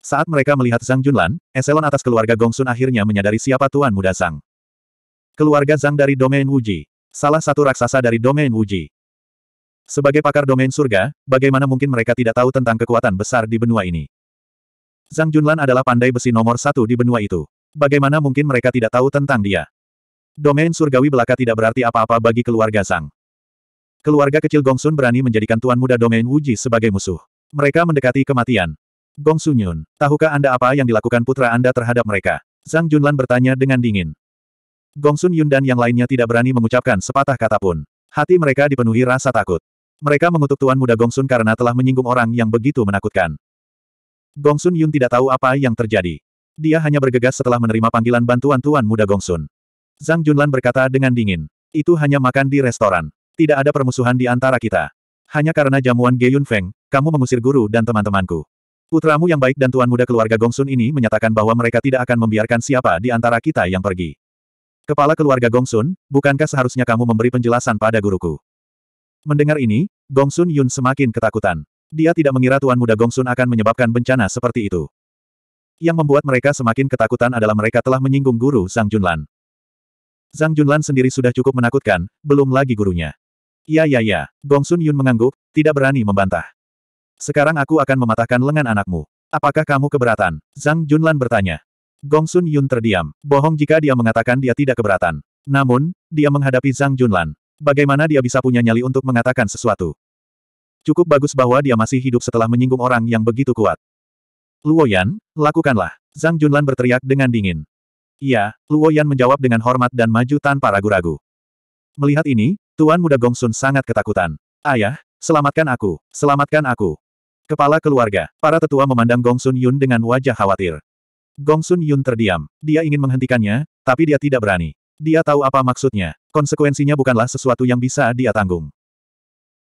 Saat mereka melihat Zhang Junlan, eselon atas keluarga Gongsun akhirnya menyadari siapa Tuan Muda Zhang. Keluarga Zhang dari domain Wuji. Salah satu raksasa dari domain Wuji. Sebagai pakar domain surga, bagaimana mungkin mereka tidak tahu tentang kekuatan besar di benua ini? Zhang Junlan adalah pandai besi nomor satu di benua itu. Bagaimana mungkin mereka tidak tahu tentang dia? Domain surgawi belaka tidak berarti apa-apa bagi keluarga Sang. Keluarga kecil Gongsun berani menjadikan tuan muda domain Wuji sebagai musuh. Mereka mendekati kematian. Gong Yun, tahukah Anda apa yang dilakukan putra Anda terhadap mereka? Zhang Junlan bertanya dengan dingin. Gong Sun Yun dan yang lainnya tidak berani mengucapkan sepatah kata pun. Hati mereka dipenuhi rasa takut. Mereka mengutuk tuan muda Gong Sun karena telah menyinggung orang yang begitu menakutkan. Gong Sun Yun tidak tahu apa yang terjadi. Dia hanya bergegas setelah menerima panggilan bantuan tuan muda Gongsun. Zhang Junlan berkata dengan dingin. Itu hanya makan di restoran. Tidak ada permusuhan di antara kita. Hanya karena jamuan Ge Yun Feng, kamu mengusir guru dan teman-temanku. Putramu yang baik dan tuan muda keluarga Gongsun ini menyatakan bahwa mereka tidak akan membiarkan siapa di antara kita yang pergi. Kepala keluarga Gongsun, bukankah seharusnya kamu memberi penjelasan pada guruku? Mendengar ini, Gongsun Yun semakin ketakutan. Dia tidak mengira tuan muda Gongsun akan menyebabkan bencana seperti itu. Yang membuat mereka semakin ketakutan adalah mereka telah menyinggung guru Sang Junlan. Zhang Junlan sendiri sudah cukup menakutkan, belum lagi gurunya. Ya ya ya, Gong Sun Yun mengangguk, tidak berani membantah. Sekarang aku akan mematahkan lengan anakmu. Apakah kamu keberatan? Zhang Junlan bertanya. Gong Sun Yun terdiam. Bohong jika dia mengatakan dia tidak keberatan. Namun, dia menghadapi Zhang Junlan. Bagaimana dia bisa punya nyali untuk mengatakan sesuatu? Cukup bagus bahwa dia masih hidup setelah menyinggung orang yang begitu kuat. Luoyan, lakukanlah. Zhang Junlan berteriak dengan dingin. Iya, Luo Yan menjawab dengan hormat dan maju tanpa ragu-ragu. Melihat ini, Tuan Muda Gongsun sangat ketakutan. Ayah, selamatkan aku, selamatkan aku. Kepala keluarga, para tetua memandang Gongsun Yun dengan wajah khawatir. Gongsun Yun terdiam. Dia ingin menghentikannya, tapi dia tidak berani. Dia tahu apa maksudnya. Konsekuensinya bukanlah sesuatu yang bisa dia tanggung.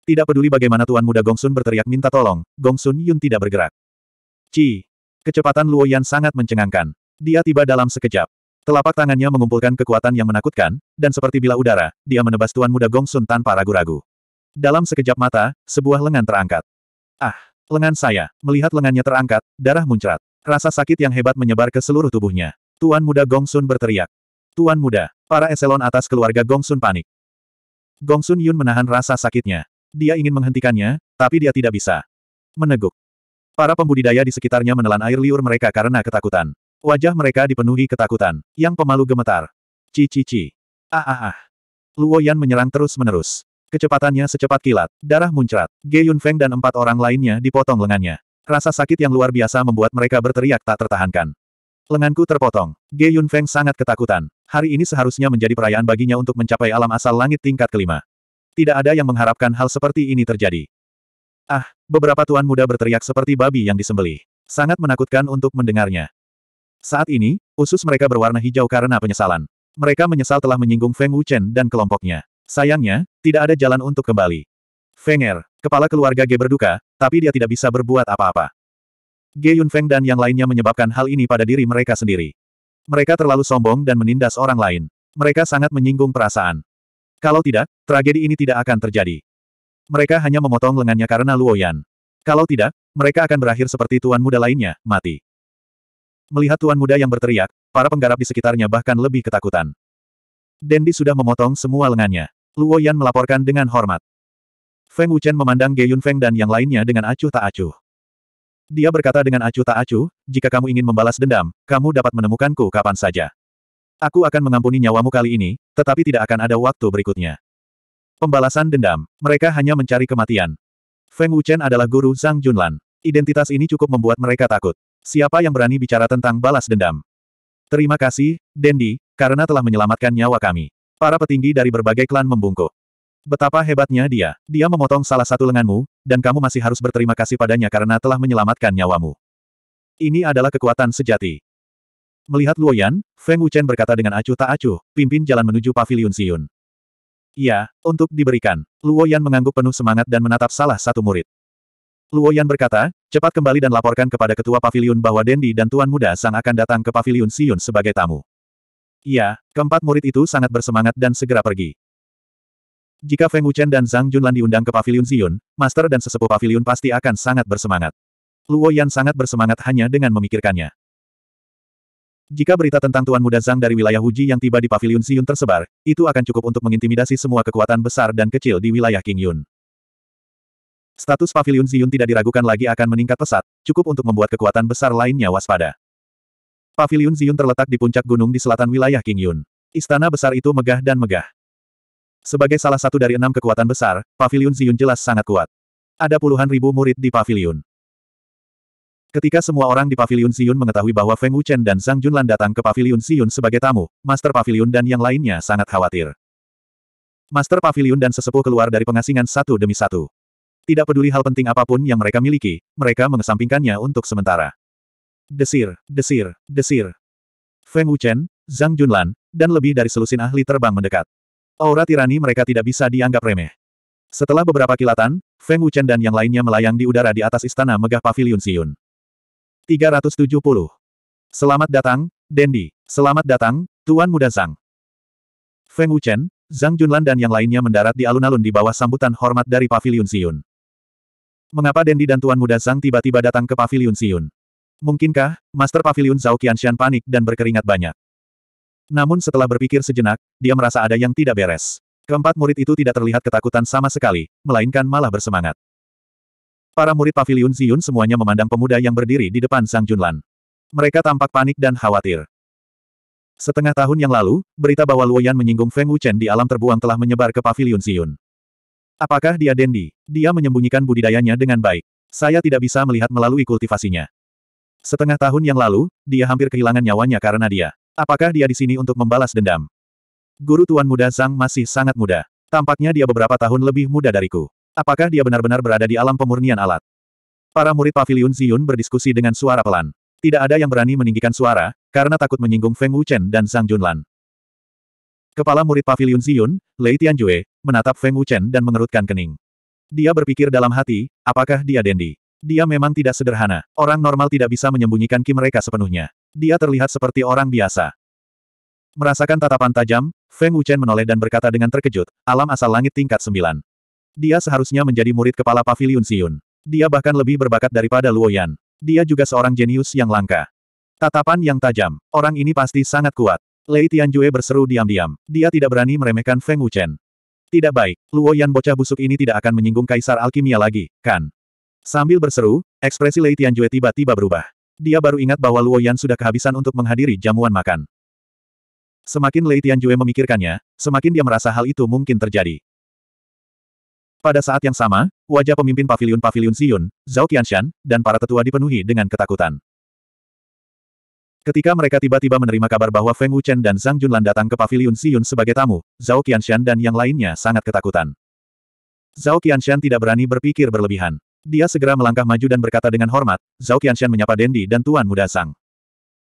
Tidak peduli bagaimana Tuan Muda Gongsun berteriak minta tolong, Gongsun Yun tidak bergerak. Ci. Kecepatan Luoyan sangat mencengangkan. Dia tiba dalam sekejap. Telapak tangannya mengumpulkan kekuatan yang menakutkan, dan seperti bila udara, dia menebas Tuan Muda Gong Sun tanpa ragu-ragu. Dalam sekejap mata, sebuah lengan terangkat. Ah, lengan saya, melihat lengannya terangkat, darah muncrat. Rasa sakit yang hebat menyebar ke seluruh tubuhnya. Tuan Muda Gong Sun berteriak. Tuan Muda, para eselon atas keluarga Gong Sun panik. Gong Sun Yun menahan rasa sakitnya. Dia ingin menghentikannya, tapi dia tidak bisa. Meneguk. Para pembudidaya di sekitarnya menelan air liur mereka karena ketakutan. Wajah mereka dipenuhi ketakutan, yang pemalu gemetar. Cici-ci. Ah ah ah. Luo Yan menyerang terus-menerus. Kecepatannya secepat kilat, darah muncrat. Ge Yun Feng dan empat orang lainnya dipotong lengannya. Rasa sakit yang luar biasa membuat mereka berteriak tak tertahankan. Lenganku terpotong. Ge Yun Feng sangat ketakutan. Hari ini seharusnya menjadi perayaan baginya untuk mencapai alam asal langit tingkat kelima. Tidak ada yang mengharapkan hal seperti ini terjadi. Ah, beberapa tuan muda berteriak seperti babi yang disembelih. Sangat menakutkan untuk mendengarnya. Saat ini, usus mereka berwarna hijau karena penyesalan. Mereka menyesal telah menyinggung Feng Wuchen dan kelompoknya. Sayangnya, tidak ada jalan untuk kembali. Feng Er, kepala keluarga Ge berduka, tapi dia tidak bisa berbuat apa-apa. Ge Yun Feng dan yang lainnya menyebabkan hal ini pada diri mereka sendiri. Mereka terlalu sombong dan menindas orang lain. Mereka sangat menyinggung perasaan. Kalau tidak, tragedi ini tidak akan terjadi. Mereka hanya memotong lengannya karena Luoyan. Kalau tidak, mereka akan berakhir seperti tuan muda lainnya, mati. Melihat tuan muda yang berteriak, para penggarap di sekitarnya bahkan lebih ketakutan. Dendi sudah memotong semua lengannya. Luo Yan melaporkan dengan hormat. Feng Wuchen memandang Ge Yun Feng dan yang lainnya dengan acuh tak acuh. Dia berkata dengan acuh tak acuh, jika kamu ingin membalas dendam, kamu dapat menemukanku kapan saja. Aku akan mengampuni nyawamu kali ini, tetapi tidak akan ada waktu berikutnya. Pembalasan dendam, mereka hanya mencari kematian. Feng Wuchen adalah guru Zhang Junlan. Identitas ini cukup membuat mereka takut. Siapa yang berani bicara tentang balas dendam? Terima kasih, Dendi, karena telah menyelamatkan nyawa kami. Para petinggi dari berbagai klan membungkuk. Betapa hebatnya dia. Dia memotong salah satu lenganmu, dan kamu masih harus berterima kasih padanya karena telah menyelamatkan nyawamu. Ini adalah kekuatan sejati. Melihat Luoyan, Feng Wuchen berkata dengan acuh tak acuh, pimpin jalan menuju Paviliun Siyun. Ya, untuk diberikan. Luoyan mengangguk penuh semangat dan menatap salah satu murid. Luoyan berkata, cepat kembali dan laporkan kepada ketua pavilion bahwa Dendi dan Tuan Muda Sang akan datang ke pavilion Siyun sebagai tamu. Iya, keempat murid itu sangat bersemangat dan segera pergi. Jika Feng Wuchen dan Zhang Junlan diundang ke pavilion Siyun, master dan sesepuh pavilion pasti akan sangat bersemangat. Luoyan sangat bersemangat hanya dengan memikirkannya. Jika berita tentang Tuan Muda Zhang dari wilayah Huji yang tiba di pavilion Siyun tersebar, itu akan cukup untuk mengintimidasi semua kekuatan besar dan kecil di wilayah King Yun. Status Paviliun Ziyun tidak diragukan lagi akan meningkat pesat, cukup untuk membuat kekuatan besar lainnya waspada. Paviliun Ziyun terletak di puncak gunung di selatan wilayah King Yun. Istana besar itu megah dan megah. Sebagai salah satu dari enam kekuatan besar, Paviliun Ziyun jelas sangat kuat. Ada puluhan ribu murid di paviliun. Ketika semua orang di Paviliun Ziyun mengetahui bahwa Feng Wuchen dan Zhang Junlan datang ke Paviliun Ziyun sebagai tamu, Master Paviliun dan yang lainnya sangat khawatir. Master Paviliun dan sesepuh keluar dari pengasingan satu demi satu. Tidak peduli hal penting apapun yang mereka miliki, mereka mengesampingkannya untuk sementara. Desir, desir, desir. Feng Wuchen, Zhang Junlan, dan lebih dari selusin ahli terbang mendekat. Aura tirani mereka tidak bisa dianggap remeh. Setelah beberapa kilatan, Feng Wuchen dan yang lainnya melayang di udara di atas istana megah Paviliun Siyun. 370. Selamat datang, Dendi. Selamat datang, Tuan Muda Zhang. Feng Wuchen, Zhang Junlan dan yang lainnya mendarat di alun-alun di bawah sambutan hormat dari Pavilion Siyun. Mengapa Dendi dan Tuan Muda Zhang tiba-tiba datang ke Paviliun Siun? Mungkinkah, Master Paviliun Zhao Qianshan panik dan berkeringat banyak. Namun setelah berpikir sejenak, dia merasa ada yang tidak beres. Keempat murid itu tidak terlihat ketakutan sama sekali, melainkan malah bersemangat. Para murid Paviliun Ziyun semuanya memandang pemuda yang berdiri di depan Sang Junlan. Mereka tampak panik dan khawatir. Setengah tahun yang lalu, berita bahwa Luoyan menyinggung Feng Wuchen di alam terbuang telah menyebar ke Paviliun Ziyun. Apakah dia Dendi? Dia menyembunyikan budidayanya dengan baik. Saya tidak bisa melihat melalui kultivasinya. Setengah tahun yang lalu, dia hampir kehilangan nyawanya karena dia. Apakah dia di sini untuk membalas dendam? Guru Tuan Muda Zhang masih sangat muda. Tampaknya dia beberapa tahun lebih muda dariku. Apakah dia benar-benar berada di alam pemurnian alat? Para murid Paviliun Ziyun berdiskusi dengan suara pelan. Tidak ada yang berani meninggikan suara, karena takut menyinggung Feng Wuchen dan Zhang Junlan. Kepala murid Paviliun Ziyun, Lei Tianjue, menatap Feng Wuchen dan mengerutkan kening. Dia berpikir dalam hati, apakah dia Dendi? Dia memang tidak sederhana. Orang normal tidak bisa menyembunyikan ki mereka sepenuhnya. Dia terlihat seperti orang biasa. Merasakan tatapan tajam, Feng Wuchen menoleh dan berkata dengan terkejut, alam asal langit tingkat Sembilan. Dia seharusnya menjadi murid kepala pavilion Siun. Dia bahkan lebih berbakat daripada Luo Yan. Dia juga seorang jenius yang langka. Tatapan yang tajam. Orang ini pasti sangat kuat. Lei Tianjue berseru diam-diam. Dia tidak berani meremehkan Feng Wuchen. Tidak baik, Luo Yan bocah busuk ini tidak akan menyinggung Kaisar Alkimia lagi, kan? Sambil berseru, ekspresi Lei Tianjue tiba-tiba berubah. Dia baru ingat bahwa Luo Yan sudah kehabisan untuk menghadiri jamuan makan. Semakin Lei Tianjue memikirkannya, semakin dia merasa hal itu mungkin terjadi. Pada saat yang sama, wajah pemimpin pavilion-pavilion Siyun, Zhao Qianshan, dan para tetua dipenuhi dengan ketakutan. Ketika mereka tiba-tiba menerima kabar bahwa Feng Wuchen dan Zhang Junlan datang ke pavilion Siyun sebagai tamu, Zhao Qianshan dan yang lainnya sangat ketakutan. Zhao Qianshan tidak berani berpikir berlebihan. Dia segera melangkah maju dan berkata dengan hormat, Zhao Qianshan menyapa Dendi dan Tuan Muda Zhang.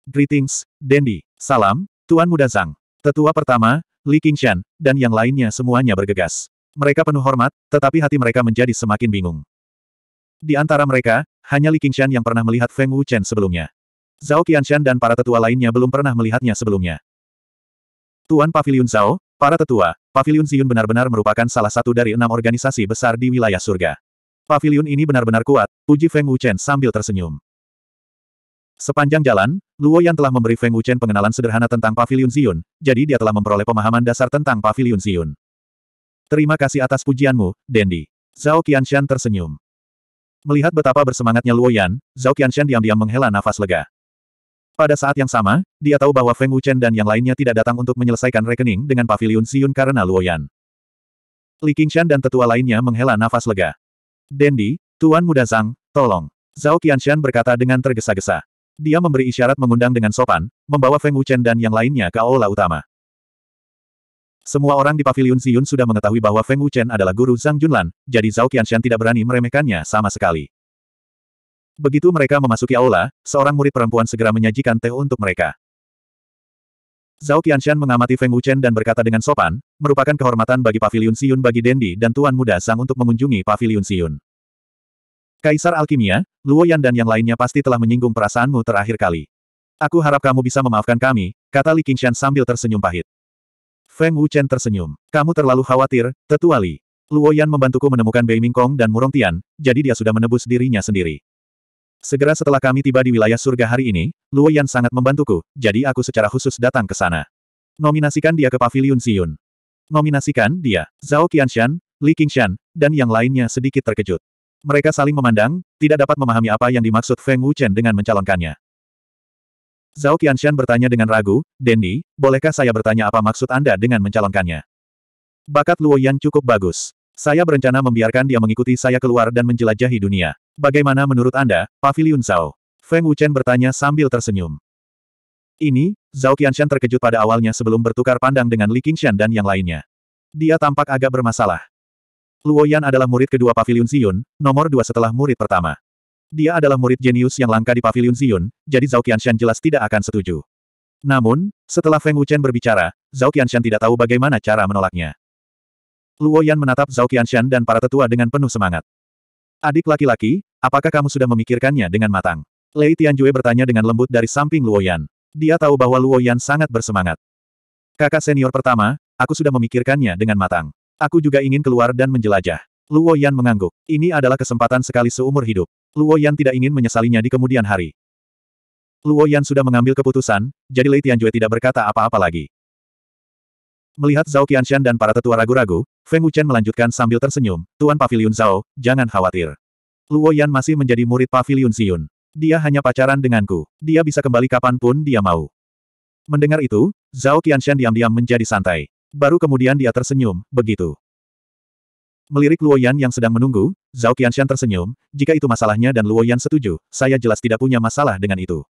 Greetings, Dendi. Salam, Tuan Muda Zhang. Tetua pertama, Li Qingshan, dan yang lainnya semuanya bergegas. Mereka penuh hormat, tetapi hati mereka menjadi semakin bingung. Di antara mereka, hanya Li Qingshan yang pernah melihat Feng Wuchen sebelumnya. Zhao Qianshan dan para tetua lainnya belum pernah melihatnya sebelumnya. Tuan Pavilion Zhao, para tetua, Pavilion Ziyun benar-benar merupakan salah satu dari enam organisasi besar di wilayah surga. Pavilion ini benar-benar kuat, puji Feng Wuchen sambil tersenyum. Sepanjang jalan, Luo Yan telah memberi Feng Wuchen pengenalan sederhana tentang Pavilion Ziyun, jadi dia telah memperoleh pemahaman dasar tentang Pavilion Ziyun. Terima kasih atas pujianmu, Dendi. Zhao Qianshan tersenyum. Melihat betapa bersemangatnya Luo Yan, Zhao Qianshan diam-diam menghela nafas lega. Pada saat yang sama, dia tahu bahwa Feng Wuchen dan yang lainnya tidak datang untuk menyelesaikan rekening dengan Paviliun Siun karena Luoyan. Li Qingshan dan tetua lainnya menghela nafas lega. Dendi, Tuan Muda Zhang, tolong. Zhao Qianshan berkata dengan tergesa-gesa. Dia memberi isyarat mengundang dengan sopan, membawa Feng Wuchen dan yang lainnya ke aula utama. Semua orang di Paviliun Siun sudah mengetahui bahwa Feng Wuchen adalah guru Zhang Junlan, jadi Zhao Qianshan tidak berani meremehkannya sama sekali. Begitu mereka memasuki aula, seorang murid perempuan segera menyajikan teh untuk mereka. Zhao Qianshan mengamati Feng Wuchen dan berkata dengan sopan, merupakan kehormatan bagi Paviliun Siyun bagi Dendi dan Tuan Muda Sang untuk mengunjungi Paviliun Siyun. Kaisar Alkimia, Luo Yan dan yang lainnya pasti telah menyinggung perasaanmu terakhir kali. Aku harap kamu bisa memaafkan kami, kata Li Qingshan sambil tersenyum pahit. Feng Wuchen tersenyum. Kamu terlalu khawatir, tetua Li. Luo Yan membantuku menemukan Bei Mingkong dan Murong Tian, jadi dia sudah menebus dirinya sendiri. Segera setelah kami tiba di wilayah surga hari ini, Luo Yan sangat membantuku, jadi aku secara khusus datang ke sana. Nominasikan dia ke Paviliun Siyun. Nominasikan dia, Zhao Qianshan, Li Qingshan, dan yang lainnya sedikit terkejut. Mereka saling memandang, tidak dapat memahami apa yang dimaksud Feng Wuchen dengan mencalonkannya. Zhao Qianshan bertanya dengan ragu, Dendi, bolehkah saya bertanya apa maksud Anda dengan mencalonkannya? Bakat Luo Yan cukup bagus. Saya berencana membiarkan dia mengikuti saya keluar dan menjelajahi dunia. Bagaimana menurut Anda, Pavilion Zhao? Feng Wuchen bertanya sambil tersenyum. Ini, Zhao Qianshan terkejut pada awalnya sebelum bertukar pandang dengan Li Qingshan dan yang lainnya. Dia tampak agak bermasalah. Luo Yan adalah murid kedua Pavilion Ziyun, nomor dua setelah murid pertama. Dia adalah murid jenius yang langka di Pavilion Ziyun, jadi Zhao Qianshan jelas tidak akan setuju. Namun, setelah Feng Wuchen berbicara, Zhao Qianshan tidak tahu bagaimana cara menolaknya. Luo Yan menatap Zhao Qianshan dan para tetua dengan penuh semangat. Adik laki-laki, Apakah kamu sudah memikirkannya dengan matang? Lei Tianjue bertanya dengan lembut dari samping Luoyan. Dia tahu bahwa Luoyan sangat bersemangat. Kakak senior pertama, aku sudah memikirkannya dengan matang. Aku juga ingin keluar dan menjelajah. Luoyan mengangguk. Ini adalah kesempatan sekali seumur hidup. Luoyan tidak ingin menyesalinya di kemudian hari. Luoyan sudah mengambil keputusan, jadi Lei Tianjue tidak berkata apa-apa lagi. Melihat Zhao Qianshan dan para tetua ragu-ragu, Feng Wuchen melanjutkan sambil tersenyum, Tuan Pavilion Zhao, jangan khawatir. Luo Yan masih menjadi murid Pavilion Siyun. Dia hanya pacaran denganku. Dia bisa kembali kapanpun dia mau. Mendengar itu, Zhao Qianshan diam-diam menjadi santai. Baru kemudian dia tersenyum, begitu. Melirik Luo Yan yang sedang menunggu, Zhao Qianshan tersenyum, jika itu masalahnya dan Luo Yan setuju, saya jelas tidak punya masalah dengan itu.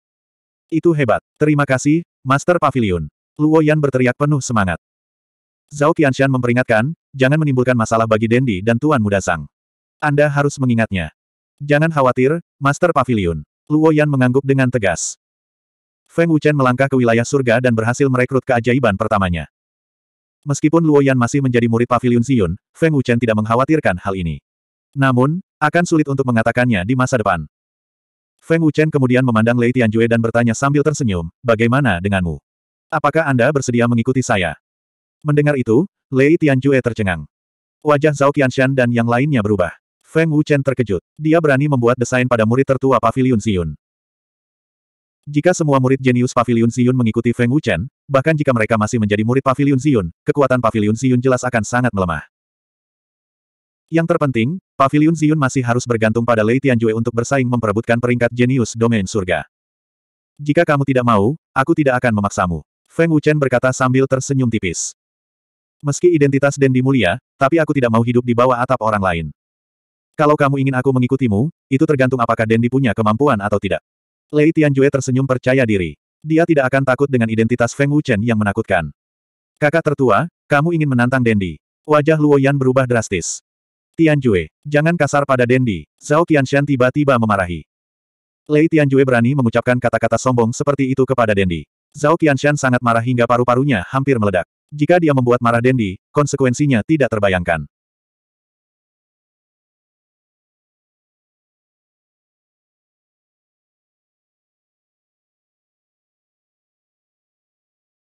Itu hebat. Terima kasih, Master Pavilion. Luo Yan berteriak penuh semangat. Zhao Qianshan memperingatkan, jangan menimbulkan masalah bagi Dendi dan Tuan Muda Sang. Anda harus mengingatnya. Jangan khawatir, Master Pavilion. Luo Yan mengangguk dengan tegas. Feng Wuchen melangkah ke wilayah surga dan berhasil merekrut keajaiban pertamanya. Meskipun Luo Yan masih menjadi murid Pavilion Ziyun, Feng Wuchen tidak mengkhawatirkan hal ini. Namun, akan sulit untuk mengatakannya di masa depan. Feng Wuchen kemudian memandang Lei Tianjue dan bertanya sambil tersenyum, bagaimana denganmu? Apakah Anda bersedia mengikuti saya? Mendengar itu, Lei Tianjue tercengang. Wajah Zhao Qianshan dan yang lainnya berubah. Feng Wuchen terkejut. Dia berani membuat desain pada murid tertua Paviliun Xiyun. Jika semua murid jenius Paviliun Xiyun mengikuti Feng Wuchen, bahkan jika mereka masih menjadi murid Paviliun Xiyun, kekuatan Paviliun Xiyun jelas akan sangat melemah. Yang terpenting, Paviliun Xiyun masih harus bergantung pada Lei Tianjue untuk bersaing memperebutkan peringkat jenius domain surga. Jika kamu tidak mau, aku tidak akan memaksamu. Feng Wuchen berkata sambil tersenyum tipis. Meski identitas Dendi mulia, tapi aku tidak mau hidup di bawah atap orang lain. Kalau kamu ingin aku mengikutimu, itu tergantung apakah Dendi punya kemampuan atau tidak. Lei Tianjue tersenyum percaya diri. Dia tidak akan takut dengan identitas Feng Wuchen yang menakutkan. Kakak tertua, kamu ingin menantang Dendi. Wajah Luo Yan berubah drastis. Tianjue, jangan kasar pada Dendi. Zhao Qianshan tiba-tiba memarahi. Lei Tianjue berani mengucapkan kata-kata sombong seperti itu kepada Dendi. Zhao Qianshan sangat marah hingga paru-parunya hampir meledak. Jika dia membuat marah Dendi, konsekuensinya tidak terbayangkan.